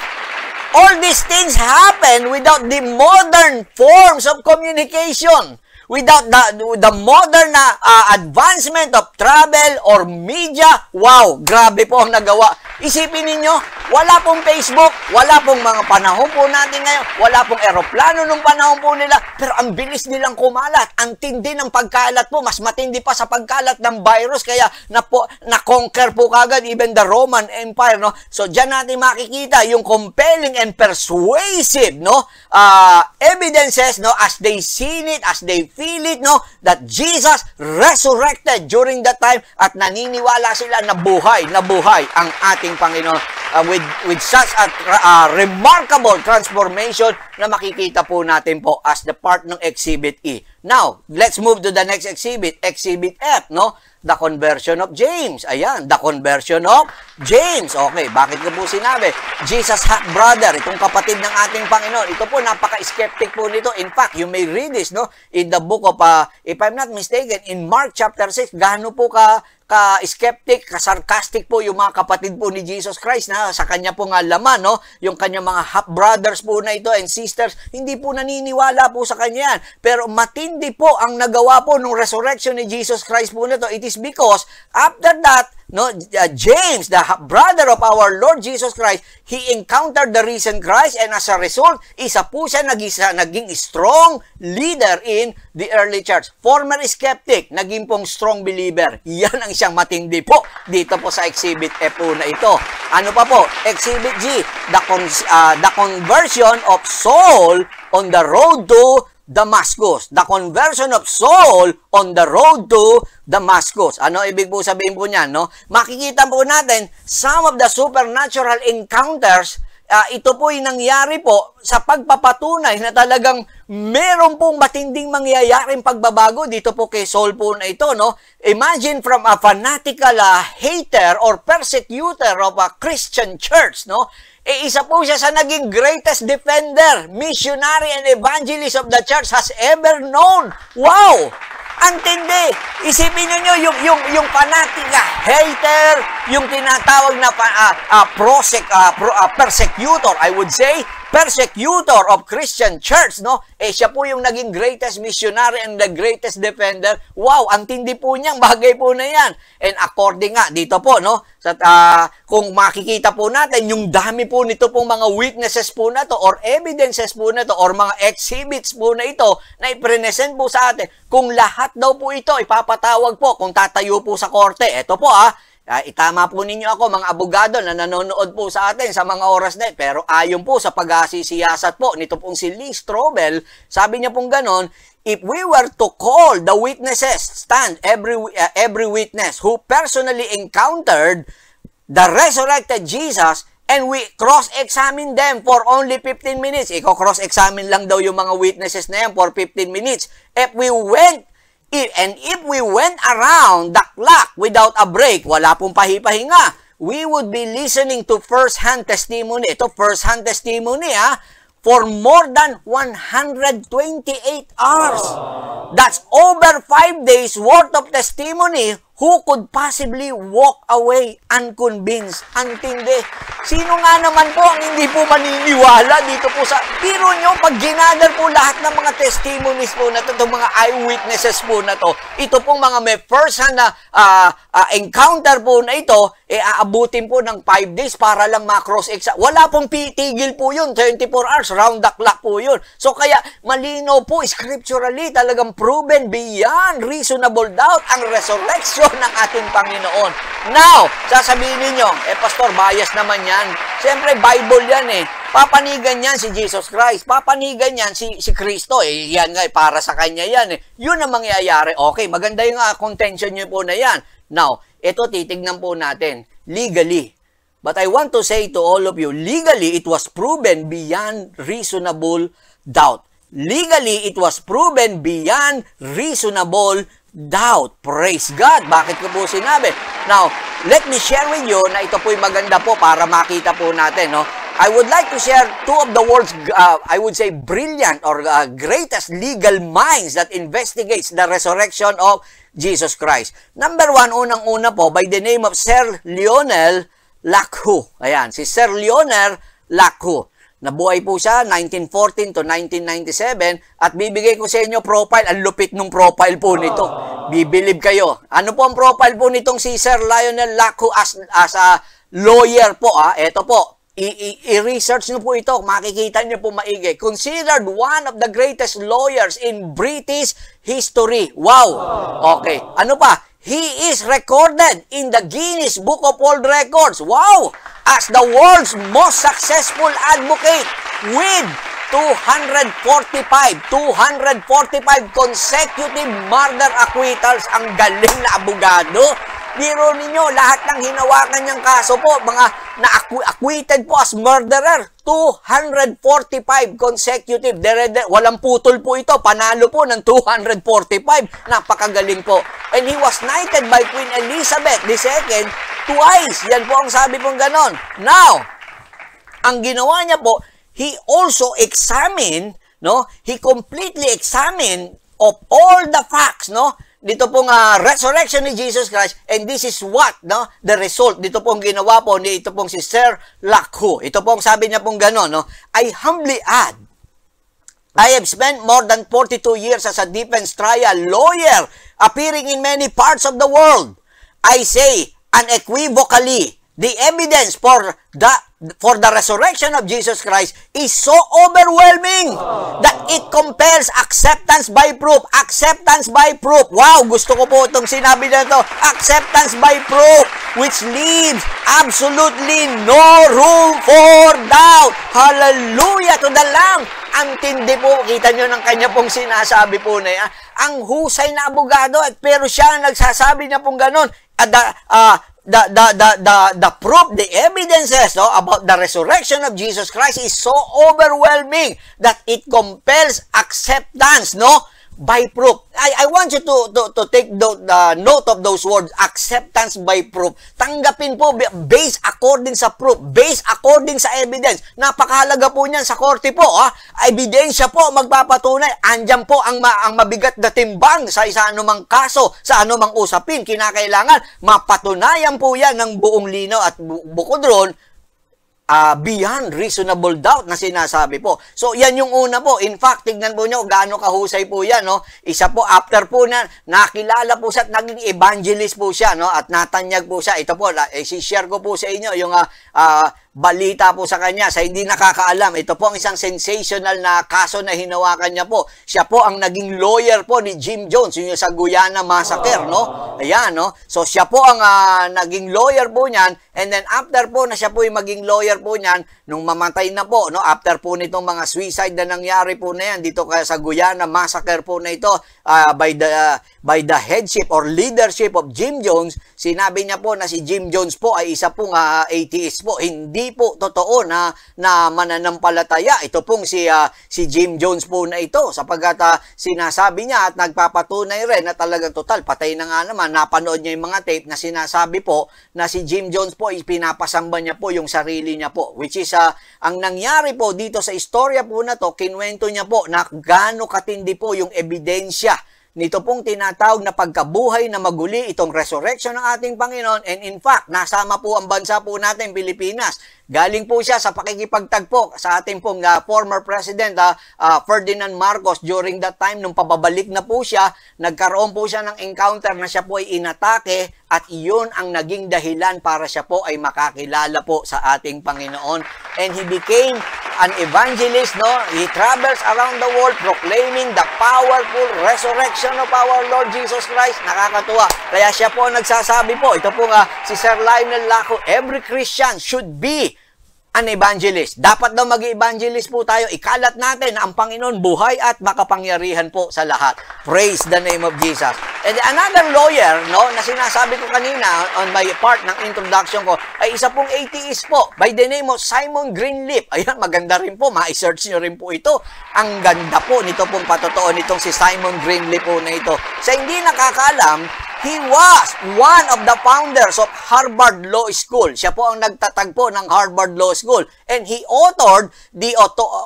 All these things happen without the modern forms of communication without the, the modern na uh, uh, advancement of travel or media, wow, grabe po ang nagawa. Isipin ninyo, wala pong Facebook, wala pong mga panahon po natin ngayon, wala pong eroplano nung panahon po nila, pero ang bilis nilang kumalat, ang tindi ng pagkalat po, mas matindi pa sa pagkalat ng virus, kaya na po, na-conquer po kagad even the Roman Empire, no? So, dyan natin makikita yung compelling and persuasive, no? Uh, evidences, no? As they seen it, as they feel it, no? That Jesus resurrected during that time at naniniwala sila na buhay, na buhay ang ating Panginoon uh, with, with such a uh, remarkable transformation na makikita po natin po as the part ng Exhibit E. Now, let's move to the next exhibit. Exhibit F, no? The conversion of James. Ayan, the conversion of James. Okay, bakit ko po sinabi? Jesus half-brother, itong kapatid ng ating Panginoon. Ito po, napaka-skeptic po nito. In fact, you may read this, no? In the book of, uh, if I'm not mistaken, in Mark chapter 6, gaano po ka ka-skeptic, ka-sarcastic po yung mga kapatid po ni Jesus Christ na sa kanya po nga laman, no? Yung kanya mga half-brothers po na ito and sisters, hindi po naniniwala po sa kanya yan. Pero matindi po ang nagawa po ng resurrection ni Jesus Christ po na ito. It is because after that, no uh, James the brother of our Lord Jesus Christ he encountered the risen Christ and as a result isa po siya nagisa, naging strong leader in the early church former skeptic naging pong strong believer yan ang siyang matindi po dito po sa exhibit F po na ito ano pa po exhibit G the, con- uh, the conversion of Saul on the road to Damascus. The conversion of Saul on the road to Damascus. Ano ibig po sabihin po niyan, no? Makikita po natin, some of the supernatural encounters, uh, ito po yung nangyari po sa pagpapatunay na talagang meron pong matinding mangyayaring pagbabago dito po kay Saul po na ito, no? Imagine from a fanatical uh, hater or persecutor of a Christian church, no? E isa po siya sa naging greatest defender, missionary and evangelist of the church has ever known. Wow! Ang tindi! Isipin niyo yung, yung, yung fanatika, ah, hater, yung tinatawag na pa, uh, uh, prosec, uh, pro, uh, persecutor, I would say, persecutor of Christian church, no? Eh, siya po yung naging greatest missionary and the greatest defender. Wow, ang tindi po niyang bagay po na yan. And according nga, dito po, no? Sa, uh, kung makikita po natin, yung dami po nito pong mga witnesses po na to or evidences po na to or mga exhibits po na ito na ipresent po sa atin. Kung lahat daw po ito, ipapatawag po kung tatayo po sa korte. Ito po ah, Uh, itama po ninyo ako mga abogado na nanonood po sa atin sa mga oras na ito. Pero ayon po sa pag aasisiyasat po nito pong si Lee Strobel, sabi niya pong ganon, if we were to call the witnesses, stand every, uh, every witness who personally encountered the resurrected Jesus, and we cross-examine them for only 15 minutes. Iko cross-examine lang daw yung mga witnesses na yan for 15 minutes. If we went If, and if we went around the clock without a break, wala pong pahipahinga, we would be listening to first-hand testimony. Ito, first-hand testimony, ha? For more than 128 hours. That's over 5 days worth of testimony who could possibly walk away unconvinced? Antindi. Sino nga naman po ang hindi po maniniwala dito po sa... Pero nyo, pag ginagal po lahat ng mga testimonies po na to, itong mga eyewitnesses po na to, ito pong mga may first-hand na uh, uh, encounter po na ito, e aabutin po ng 5 days para lang ma-cross exam. Wala pong pitigil po yun, 24 hours, round the clock po yun. So kaya malino po, scripturally, talagang proven beyond reasonable doubt ang resurrection ng ating Panginoon. Now, sasabihin ninyo, eh pastor, bias naman yan. Siyempre, Bible yan eh. Papanigan yan si Jesus Christ. Papanigan yan si, si Kristo. Eh, yan nga, eh, para sa kanya yan eh. Yun ang mangyayari. Okay, maganda yung uh, contention nyo po na yan. Now, ito titignan po natin, legally. But I want to say to all of you, legally, it was proven beyond reasonable doubt. Legally, it was proven beyond reasonable doubt. Praise God! Bakit ko po sinabi? Now, let me share with you na ito po'y maganda po para makita po natin, no? I would like to share two of the world's, uh, I would say, brilliant or uh, greatest legal minds that investigates the resurrection of Jesus Christ. Number one, unang-una po, by the name of Sir Lionel Lachu. Ayan, si Sir Lionel Lachu. Nabuhay po siya 1914 to 1997 at bibigay ko sa inyo profile. Ang lupit ng profile po nito. Bibilib kayo. Ano po ang profile po nitong si Sir Lionel Lacco as, as a lawyer po? Ah? Ito po. I-research nyo po ito. Makikita nyo po maigi. Considered one of the greatest lawyers in British history. Wow! Okay. Ano pa? He is recorded in the Guinness Book of World Records. Wow! As the world's most successful advocate with 245, 245 consecutive murder acquittals. Ang galing na abogado. Biro ninyo, lahat ng hinawakan niyang kaso po, mga na-acquitted po as murderer, 245 consecutive. Derede, walang putol po ito, panalo po ng 245. Napakagaling po. And he was knighted by Queen Elizabeth II twice. Yan po ang sabi pong ganon. Now, ang ginawa niya po, he also examined, no? He completely examined of all the facts, no? dito pong uh, resurrection ni Jesus Christ and this is what no the result dito pong ginawa po ni ito pong si Sir Lakhu ito pong sabi niya pong gano no I humbly add I have spent more than 42 years as a defense trial lawyer appearing in many parts of the world I say unequivocally the evidence for the for the resurrection of Jesus Christ is so overwhelming that it compels acceptance by proof. Acceptance by proof. Wow, gusto ko po itong sinabi na ito. Acceptance by proof which leaves absolutely no room for doubt. Hallelujah to the Lamb. Ang tindi po, kita nyo ng kanya pong sinasabi po na yan. Ang husay na abogado, at pero siya ang nagsasabi niya pong ganun. At, uh, the, the, the, the, the proof, the evidences no, oh, about the resurrection of Jesus Christ is so overwhelming that it compels acceptance, no? by proof. I, I want you to, to, to take the, uh, note of those words, acceptance by proof. Tanggapin po based according sa proof, based according sa evidence. Napakahalaga po niyan sa korte po. Ah. Ebidensya po magpapatunay. Andyan po ang, ma, ang mabigat na timbang sa isa anumang kaso, sa anumang usapin. Kinakailangan mapatunayan po yan ng buong lino at bu- bukod roon, uh, beyond reasonable doubt na sinasabi po. So, yan yung una po. In fact, tignan po nyo gaano kahusay po yan. No? Isa po, after po na nakilala po siya at naging evangelist po siya no? at natanyag po siya. Ito po, eh, si share ko po sa inyo yung uh, uh, balita po sa kanya. Sa hindi nakakaalam, ito po ang isang sensational na kaso na hinawakan niya po. Siya po ang naging lawyer po ni Jim Jones, yun yung sa Guyana Massacre, no? Ayan, no? So, siya po ang uh, naging lawyer po niyan. And then, after po na siya po yung maging lawyer po niyan, nung mamatay na po, no? After po nitong mga suicide na nangyari po na yan dito kaya sa Guyana Massacre po na ito uh, by the uh, by the headship or leadership of Jim Jones, sinabi niya po na si Jim Jones po ay isa pong uh, atheist po, hindi hindi po totoo na na mananampalataya. Ito pong si uh, si Jim Jones po na ito sapagkat uh, sinasabi niya at nagpapatunay rin na talagang total patay na nga naman napanood niya yung mga tape na sinasabi po na si Jim Jones po ay pinapasamba niya po yung sarili niya po which is uh, ang nangyari po dito sa istorya po na to kinwento niya po na gaano katindi po yung ebidensya nito pong tinatawag na pagkabuhay na maguli itong resurrection ng ating Panginoon and in fact, nasama po ang bansa po natin, Pilipinas. Galing po siya sa pakikipagtagpo sa ating pong uh, former President uh, uh, Ferdinand Marcos during that time nung pababalik na po siya, nagkaroon po siya ng encounter na siya po ay inatake at iyon ang naging dahilan para siya po ay makakilala po sa ating Panginoon and he became an evangelist, no? He travels around the world proclaiming the powerful resurrection of our Lord Jesus Christ. Nakakatuwa. Kaya siya po ang nagsasabi po, ito po nga si Sir Lionel Laco, every Christian should be an evangelist. Dapat daw mag-evangelist po tayo. Ikalat natin na ang Panginoon buhay at makapangyarihan po sa lahat. Praise the name of Jesus. And another lawyer, no, na sinasabi ko kanina on my part ng introduction ko, ay isa pong atheist po by the name of Simon Greenleaf. Ayan, maganda rin po. Ma-search nyo rin po ito. Ang ganda po nito pong patotoo nitong si Simon Greenleaf po na ito. Sa hindi nakakaalam, He was one of the founders of Harvard Law School. Siya po ang nagtatagpo ng Harvard Law School. And he authored the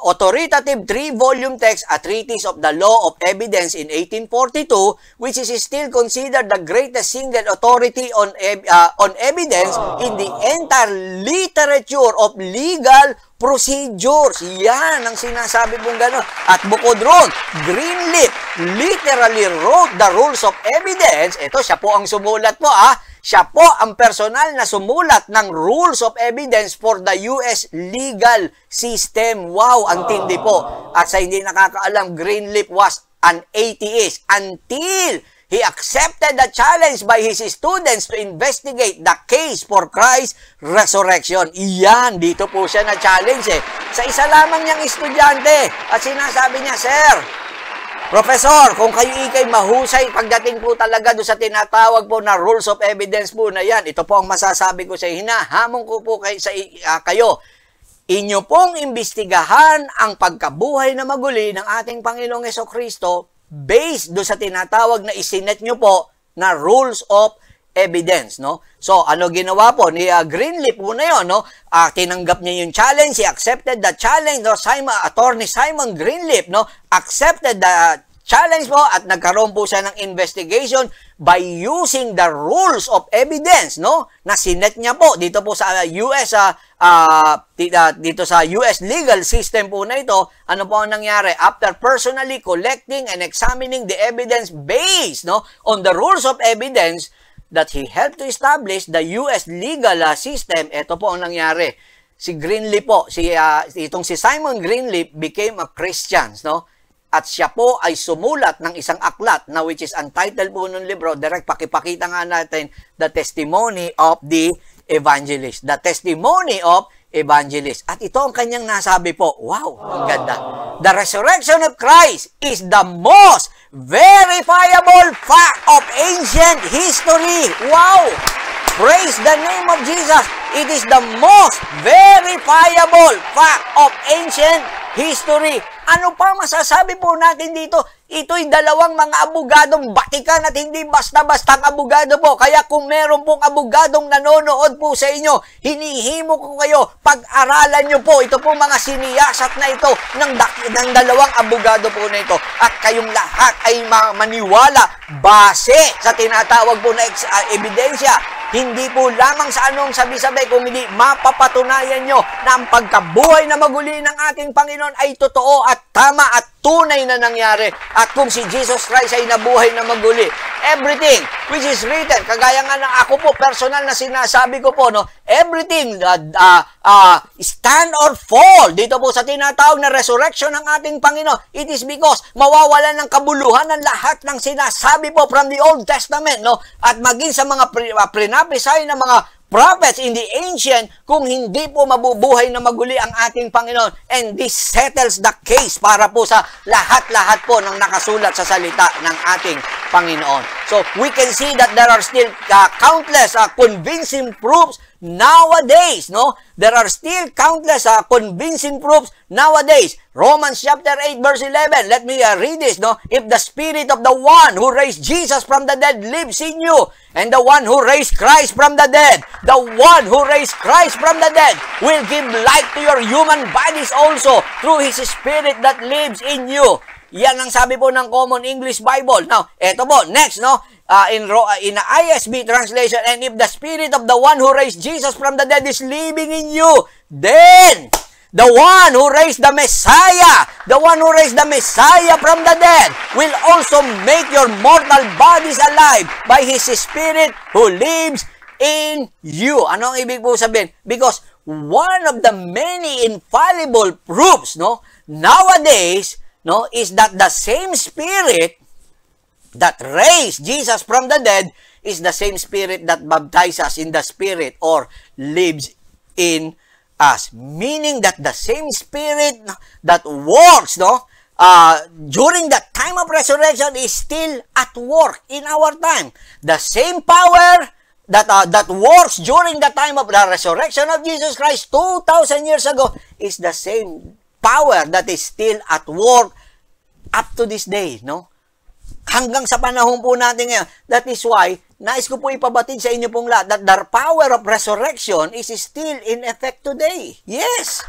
authoritative three-volume text, A Treatise of the Law of Evidence in 1842, which is still considered the greatest single authority on, eh, uh, on evidence in the entire literature of legal procedures. Yan ang sinasabi pong gano'n. At bukod ron, Greenleaf literally wrote the rules of evidence. Ito, siya po ang sumulat po ah. Siya po ang personal na sumulat ng rules of evidence for the US legal system. Wow, ang tindi po. At sa hindi nakakaalam, Greenleaf was an atheist until He accepted the challenge by his students to investigate the case for Christ's resurrection. Iyan, dito po siya na-challenge eh. Sa isa lamang niyang estudyante at sinasabi niya, Sir, Professor, kung kayo ikay mahusay pagdating po talaga do sa tinatawag po na rules of evidence po na yan, ito po ang masasabi ko sa inyo, hinahamon ko po kay, sa, uh, kayo. Inyo pong imbestigahan ang pagkabuhay na maguli ng ating Panginoong Kristo based do sa tinatawag na isinet nyo po na rules of evidence, no? So, ano ginawa po ni uh, Greenleaf po na yun, no? Uh, tinanggap niya yung challenge, he accepted the challenge, no? Simon, attorney Simon Greenleaf, no? Accepted the challenge po at nagkaroon po siya ng investigation by using the rules of evidence no na sinet niya po dito po sa US uh, uh, uh, uh, dito sa US legal system po na ito ano po ang nangyari after personally collecting and examining the evidence based no on the rules of evidence that he helped to establish the US legal uh, system ito po ang nangyari si Greenlee po si uh, itong si Simon Greenlee became a Christian no at siya po ay sumulat ng isang aklat na which is untitled po ng libro. Direct, pakipakita nga natin the testimony of the evangelist. The testimony of evangelist. At ito ang kanyang nasabi po. Wow, ang ganda. The resurrection of Christ is the most verifiable fact of ancient history. Wow! Praise the name of Jesus. It is the most verifiable fact of ancient history. Ano pa masasabi po natin dito? Ito'y dalawang mga abogadong batikan at hindi basta-bastang abogado po. Kaya kung meron pong abogadong nanonood po sa inyo, hinihimo ko kayo, pag-aralan nyo po. Ito po mga siniyasat na ito ng, ng dalawang abogado po na ito. At kayong lahat ay maniwala base sa tinatawag po na ah, ebidensya hindi po lamang sa anong sabi-sabi, hindi mapapatunayan nyo na ang pagkabuhay na maguli ng ating Panginoon ay totoo at tama at tunay na nangyari. At kung si Jesus Christ ay nabuhay na maguli, everything which is written, kagaya nga ng ako po, personal na sinasabi ko po, no, everything, uh, uh, uh, stand or fall, dito po sa tinatawag na resurrection ng ating Panginoon, it is because mawawalan ng kabuluhan ng lahat ng sinasabi po from the Old Testament, no, at maging sa mga pre, uh, prophesy ng mga prophets in the ancient kung hindi po mabubuhay na maguli ang ating Panginoon. And this settles the case para po sa lahat-lahat po ng nakasulat sa salita ng ating Panginoon. So we can see that there are still uh, countless uh, convincing proofs nowadays, no? There are still countless uh, convincing proofs nowadays. Romans chapter 8 verse 11. Let me uh, read this, no? If the spirit of the one who raised Jesus from the dead lives in you, and the one who raised Christ from the dead, the one who raised Christ from the dead will give life to your human bodies also through his spirit that lives in you. Yan ang sabi po ng Common English Bible. Now, eto po, next, no? Uh, in, uh, in ISB translation, and if the spirit of the one who raised Jesus from the dead is living in you, then the one who raised the Messiah, the one who raised the Messiah from the dead, will also make your mortal bodies alive by His Spirit who lives in you. Ano ang ibig po sabihin? Because one of the many infallible proofs, no? Nowadays, no, is that the same Spirit that raised Jesus from the dead is the same Spirit that baptizes us in the Spirit or lives in us. Meaning that the same Spirit that works, no, uh, during the time of resurrection is still at work in our time. The same power that uh, that works during the time of the resurrection of Jesus Christ 2,000 years ago is the same power that is still at work up to this day, no? Hanggang sa panahon po natin ngayon. That is why, nais ko po ipabatid sa inyo pong lahat that the power of resurrection is still in effect today. Yes!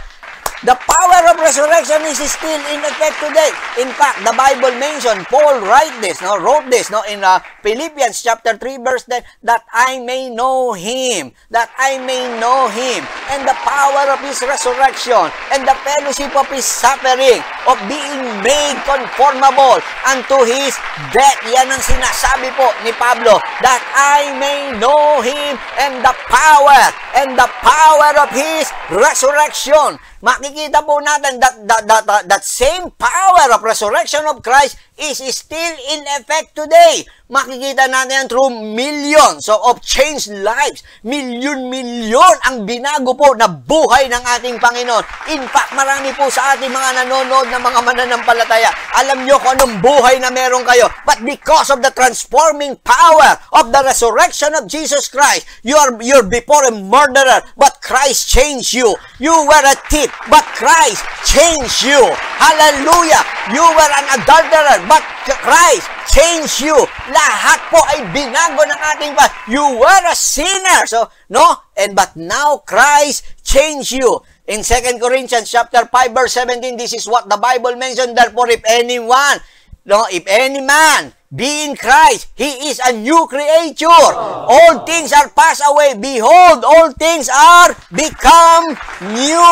The power of resurrection is still in effect today. In fact, the Bible mentioned, Paul write this, no, wrote this no, in uh, Philippians chapter 3 verse 10, that I may know Him, that I may know Him, and the power of His resurrection, and the fellowship of His suffering, of being made conformable unto His death. Yan ang sinasabi po ni Pablo, that I may know Him and the power, and the power of His resurrection makikita po natin that, that, that, that, same power of resurrection of Christ is still in effect today. Makikita natin yan through millions so of changed lives. Million-million ang binago po na buhay ng ating Panginoon. In fact, marami po sa ating mga nanonood na mga mananampalataya, alam nyo kung anong buhay na meron kayo. But because of the transforming power of the resurrection of Jesus Christ, you are you're before a murderer, but Christ changed you. You were a thief, but Christ changed you. Hallelujah! You were an adulterer, but Christ changed you. Lahat po ay binago ng ating pa. You were a sinner. So, no? And but now Christ changed you. In 2 Corinthians chapter 5 verse 17, this is what the Bible mentioned. Therefore, if anyone, no, if any man Be in Christ. He is a new creature. All things are passed away. Behold, all things are become new.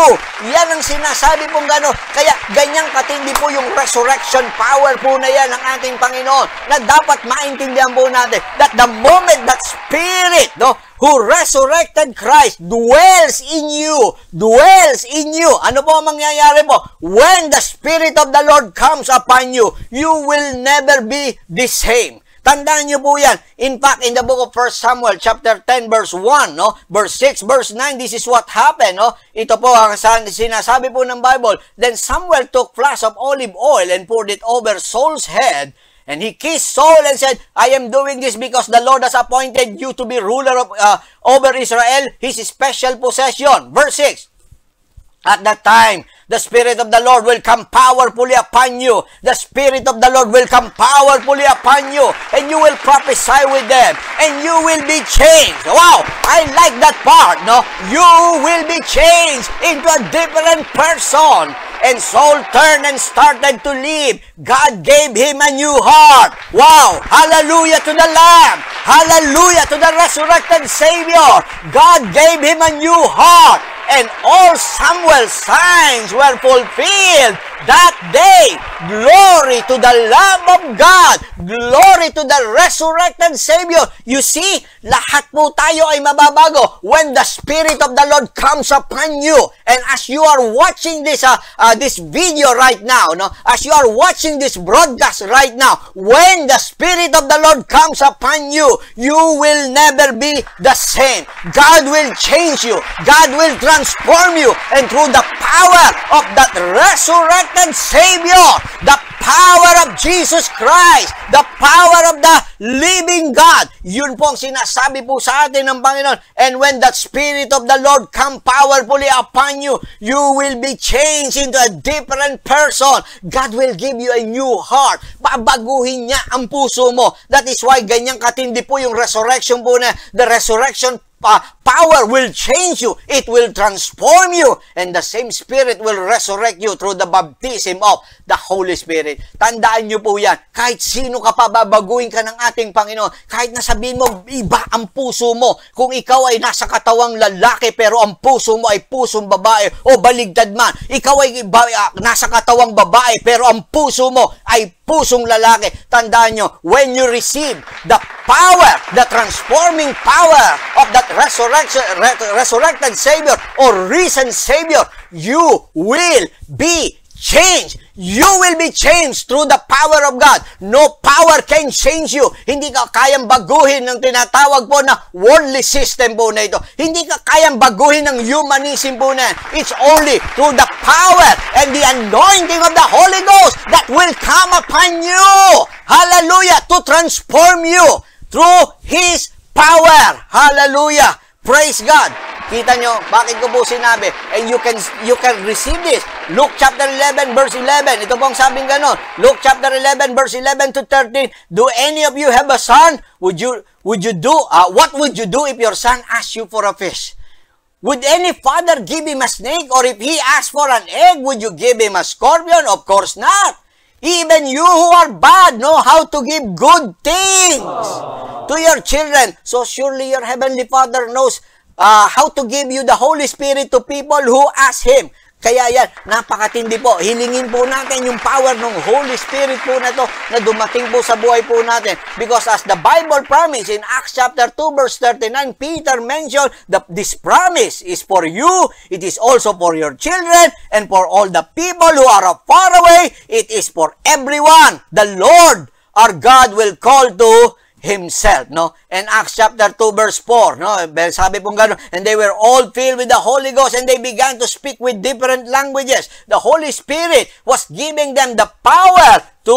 Yan ang sinasabi pong gano. Kaya ganyang katindi po yung resurrection power po na yan ng ating Panginoon na dapat maintindihan po natin that the moment that Spirit, no, who resurrected Christ dwells in you, dwells in you. Ano po ang mangyayari po? When the Spirit of the Lord comes upon you, you will never be the same. Tandaan niyo po yan. In fact, in the book of 1 Samuel, chapter 10, verse 1, no? verse 6, verse 9, this is what happened. No? Ito po ang sinasabi po ng Bible. Then Samuel took flask of olive oil and poured it over Saul's head And he kissed Saul and said, I am doing this because the Lord has appointed you to be ruler of, uh, over Israel, his special possession. Verse 6. At that time, The Spirit of the Lord will come powerfully upon you. The Spirit of the Lord will come powerfully upon you. And you will prophesy with them. And you will be changed. Wow! I like that part, no? You will be changed into a different person. And Saul turned and started to live. God gave him a new heart. Wow! Hallelujah to the Lamb! Hallelujah to the resurrected Savior! God gave him a new heart and all Samuel's signs were fulfilled that day. Glory to the Lamb of God. Glory to the resurrected Savior. You see, lahat po tayo ay mababago when the Spirit of the Lord comes upon you. And as you are watching this uh, uh, this video right now, no, as you are watching this broadcast right now, when the Spirit of the Lord comes upon you, you will never be the same. God will change you. God will transform transform you. And through the power of that resurrected Savior, the power of Jesus Christ, the power of the living God. Yun po sinasabi po sa atin ng Panginoon. And when the Spirit of the Lord come powerfully upon you, you will be changed into a different person. God will give you a new heart. Babaguhin niya ang puso mo. That is why ganyang katindi po yung resurrection po na the resurrection power will change you. It will transform you. And the same Spirit will resurrect you through the baptism of the Holy Spirit. Tandaan niyo po yan. Kahit sino ka pa, babaguhin ka ng ating Panginoon. Kahit nasabihin mo, iba ang puso mo. Kung ikaw ay nasa katawang lalaki pero ang puso mo ay pusong babae o baligtad man. Ikaw ay iba, nasa katawang babae pero ang puso mo ay pusong lalaki. Tandaan nyo, when you receive the power, the transforming power of that resurrection, re- resurrected Savior or risen Savior, you will be change. You will be changed through the power of God. No power can change you. Hindi ka kayang baguhin ng tinatawag po na worldly system po na ito. Hindi ka kayang baguhin ng humanism po na It's only through the power and the anointing of the Holy Ghost that will come upon you. Hallelujah! To transform you through His power. Hallelujah! Praise God! Kita nyo, bakit ko po sinabi? And you can, you can receive this. Luke chapter 11 verse 11. Ito pong sabing ganon. Luke chapter 11 verse 11 to 13. Do any of you have a son? Would you, would you do, uh, what would you do if your son asked you for a fish? Would any father give him a snake? Or if he asked for an egg, would you give him a scorpion? Of course not. Even you who are bad know how to give good things to your children. So surely your heavenly father knows uh, how to give you the Holy Spirit to people who ask Him. Kaya yan, napakatindi po. Hilingin po natin yung power ng Holy Spirit po na to na dumating po sa buhay po natin. Because as the Bible promise in Acts chapter 2 verse 39, Peter mentioned that this promise is for you, it is also for your children, and for all the people who are far away, it is for everyone. The Lord our God will call to himself, no? And Acts chapter 2 verse 4, no? Sabi pong ganun, and they were all filled with the Holy Ghost and they began to speak with different languages. The Holy Spirit was giving them the power to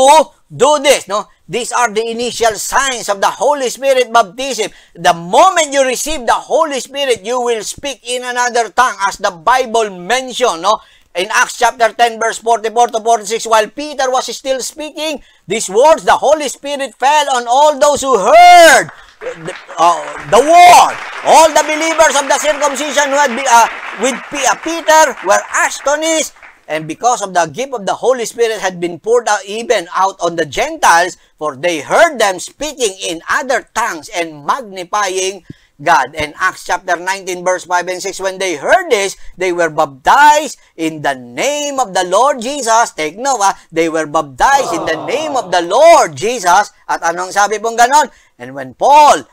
do this, no? These are the initial signs of the Holy Spirit baptism. The moment you receive the Holy Spirit, you will speak in another tongue as the Bible mentioned, no? In Acts chapter 10 verse 44 to 46, while Peter was still speaking these words, the Holy Spirit fell on all those who heard the, uh, the word. All the believers of the circumcision who had be, uh, with P- uh, Peter were astonished, and because of the gift of the Holy Spirit had been poured out even out on the Gentiles, for they heard them speaking in other tongues and magnifying God. And Acts chapter 19 verse 5 and 6, when they heard this, they were baptized in the name of the Lord Jesus. Take note ah, they were baptized in the name of the Lord Jesus. At anong sabi pong ganon? And when Paul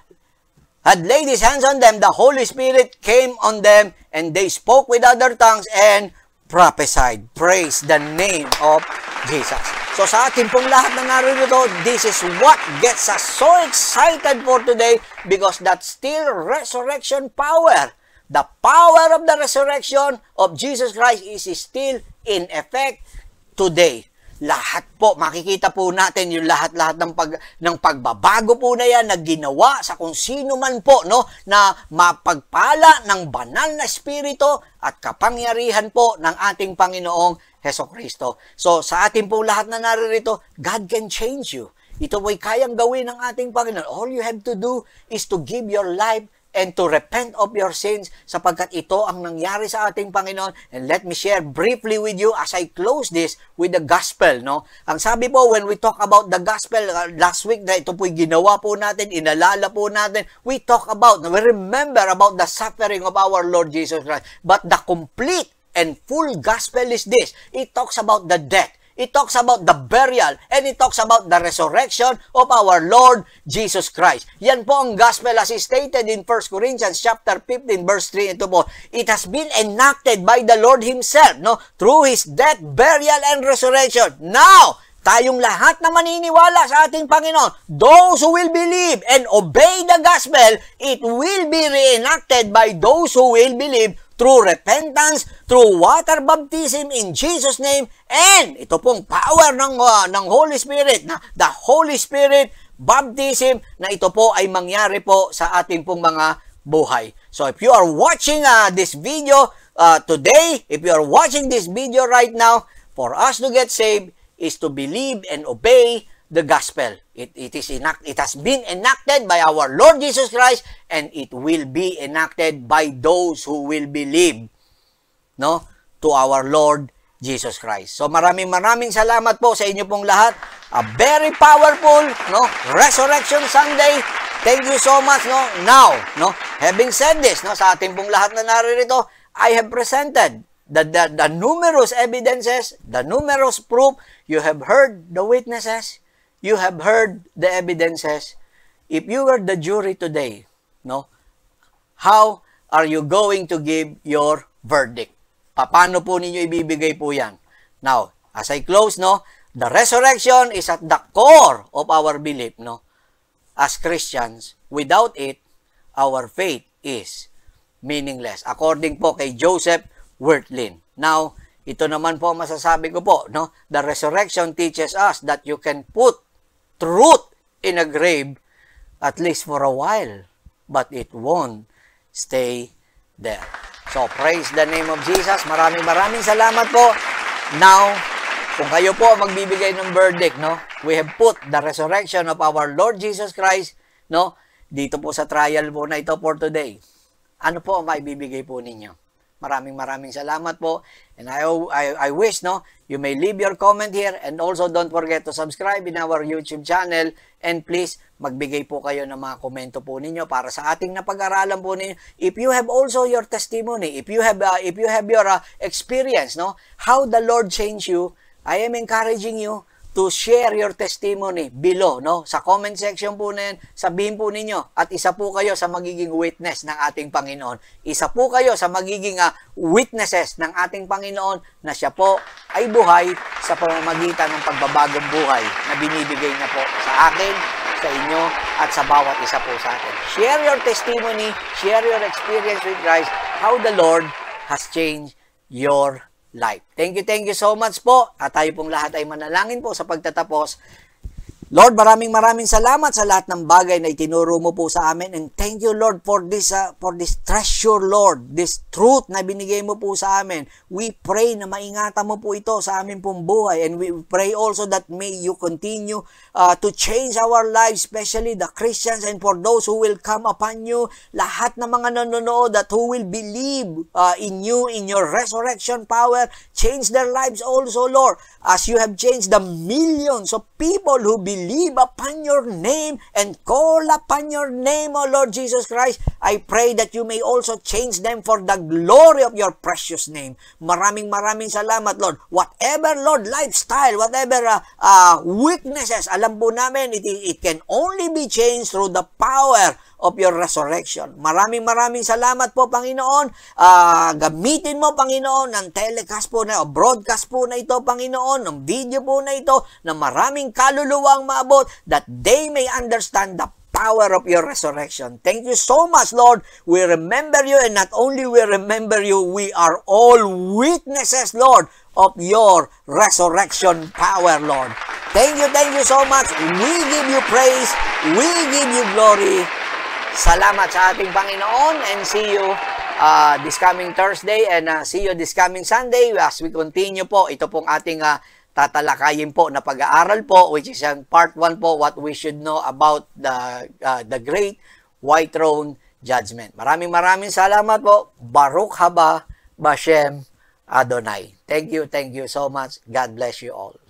had laid his hands on them, the Holy Spirit came on them and they spoke with other tongues and prophesied. Praise the name of Jesus. So sa atin pong lahat na naririto, this is what gets us so excited for today because that's still resurrection power. The power of the resurrection of Jesus Christ is still in effect today. Lahat po, makikita po natin yung lahat-lahat ng, pag, ng pagbabago po na yan na ginawa sa kung sino man po no, na mapagpala ng banal na espiritu at kapangyarihan po ng ating Panginoong Heso Kristo. So, sa atin po lahat na naririto, God can change you. Ito po'y kayang gawin ng ating Panginoon. All you have to do is to give your life and to repent of your sins sapagkat ito ang nangyari sa ating Panginoon. And let me share briefly with you as I close this with the gospel. No? Ang sabi po, when we talk about the gospel, uh, last week na ito po'y ginawa po natin, inalala po natin, we talk about, we remember about the suffering of our Lord Jesus Christ. But the complete and full gospel is this. It talks about the death. It talks about the burial and it talks about the resurrection of our Lord Jesus Christ. Yan po ang gospel as stated in 1 Corinthians chapter 15 verse 3 ito po. It has been enacted by the Lord himself, no, through his death, burial and resurrection. Now, tayong lahat na maniniwala sa ating Panginoon, those who will believe and obey the gospel, it will be reenacted by those who will believe through repentance, through water baptism in Jesus' name, and ito pong power ng, uh, ng Holy Spirit, na the Holy Spirit baptism, na ito po ay mangyari po sa ating pong mga buhay. So if you are watching uh, this video uh, today, if you are watching this video right now, for us to get saved is to believe and obey the gospel. It, it, is enact, it has been enacted by our Lord Jesus Christ and it will be enacted by those who will believe no, to our Lord Jesus Christ. So maraming maraming salamat po sa inyo pong lahat. A very powerful no Resurrection Sunday. Thank you so much no. Now, no, having said this no sa ating pong lahat na naririto, I have presented the, the the numerous evidences, the numerous proof you have heard the witnesses you have heard the evidences. If you were the jury today, no, how are you going to give your verdict? Paano po ninyo ibibigay po yan? Now, as I close, no, the resurrection is at the core of our belief, no? As Christians, without it, our faith is meaningless. According po kay Joseph Wertlin. Now, ito naman po masasabi ko po, no? The resurrection teaches us that you can put root in a grave at least for a while, but it won't stay there. So, praise the name of Jesus. Maraming maraming salamat po. Now, kung kayo po magbibigay ng verdict, no? We have put the resurrection of our Lord Jesus Christ, no? Dito po sa trial po na ito for today. Ano po ang maibibigay po ninyo? Maraming maraming salamat po. And I, I, I wish no, you may leave your comment here and also don't forget to subscribe in our YouTube channel and please magbigay po kayo ng mga komento po ninyo para sa ating napag-aralan po ninyo. If you have also your testimony, if you have uh, if you have your uh, experience no, how the Lord changed you, I am encouraging you to share your testimony below, no? Sa comment section po na yan, sabihin po ninyo, at isa po kayo sa magiging witness ng ating Panginoon. Isa po kayo sa magiging uh, witnesses ng ating Panginoon na siya po ay buhay sa pamamagitan ng pagbabagong buhay na binibigay niya po sa akin, sa inyo, at sa bawat isa po sa atin. Share your testimony, share your experience with Christ, how the Lord has changed your life. Thank you, thank you so much po. At tayo pong lahat ay manalangin po sa pagtatapos Lord, maraming maraming salamat sa lahat ng bagay na itinuro mo po sa amin. And thank you, Lord, for this, uh, for this treasure, Lord, this truth na binigay mo po sa amin. We pray na maingatan mo po ito sa amin pong buhay. And we pray also that may you continue uh, to change our lives, especially the Christians and for those who will come upon you, lahat ng mga nanonood that who will believe uh, in you, in your resurrection power, change their lives also, Lord, as you have changed the millions of people who believe believe upon your name and call upon your name, O Lord Jesus Christ, I pray that you may also change them for the glory of your precious name. Maraming maraming salamat, Lord. Whatever, Lord, lifestyle, whatever uh, uh, weaknesses, alam po namin, it, it can only be changed through the power of your resurrection. Maraming maraming salamat po, Panginoon. Uh, gamitin mo, Panginoon, ang telecast po na, o broadcast po na ito, Panginoon, ng video po na ito, na maraming kaluluwa ang maabot, that they may understand the power of your resurrection. Thank you so much, Lord. We remember you, and not only we remember you, we are all witnesses, Lord, of your resurrection power, Lord. Thank you, thank you so much. We give you praise. We give you glory. Salamat sa ating Panginoon and see you uh, this coming Thursday and uh, see you this coming Sunday as we continue po. Ito pong ating uh, tatalakayin po na pag-aaral po which is ang part 1 po what we should know about the uh, the great white throne judgment. Maraming maraming salamat po. Baruch haba Bashem Adonai. Thank you, thank you so much. God bless you all.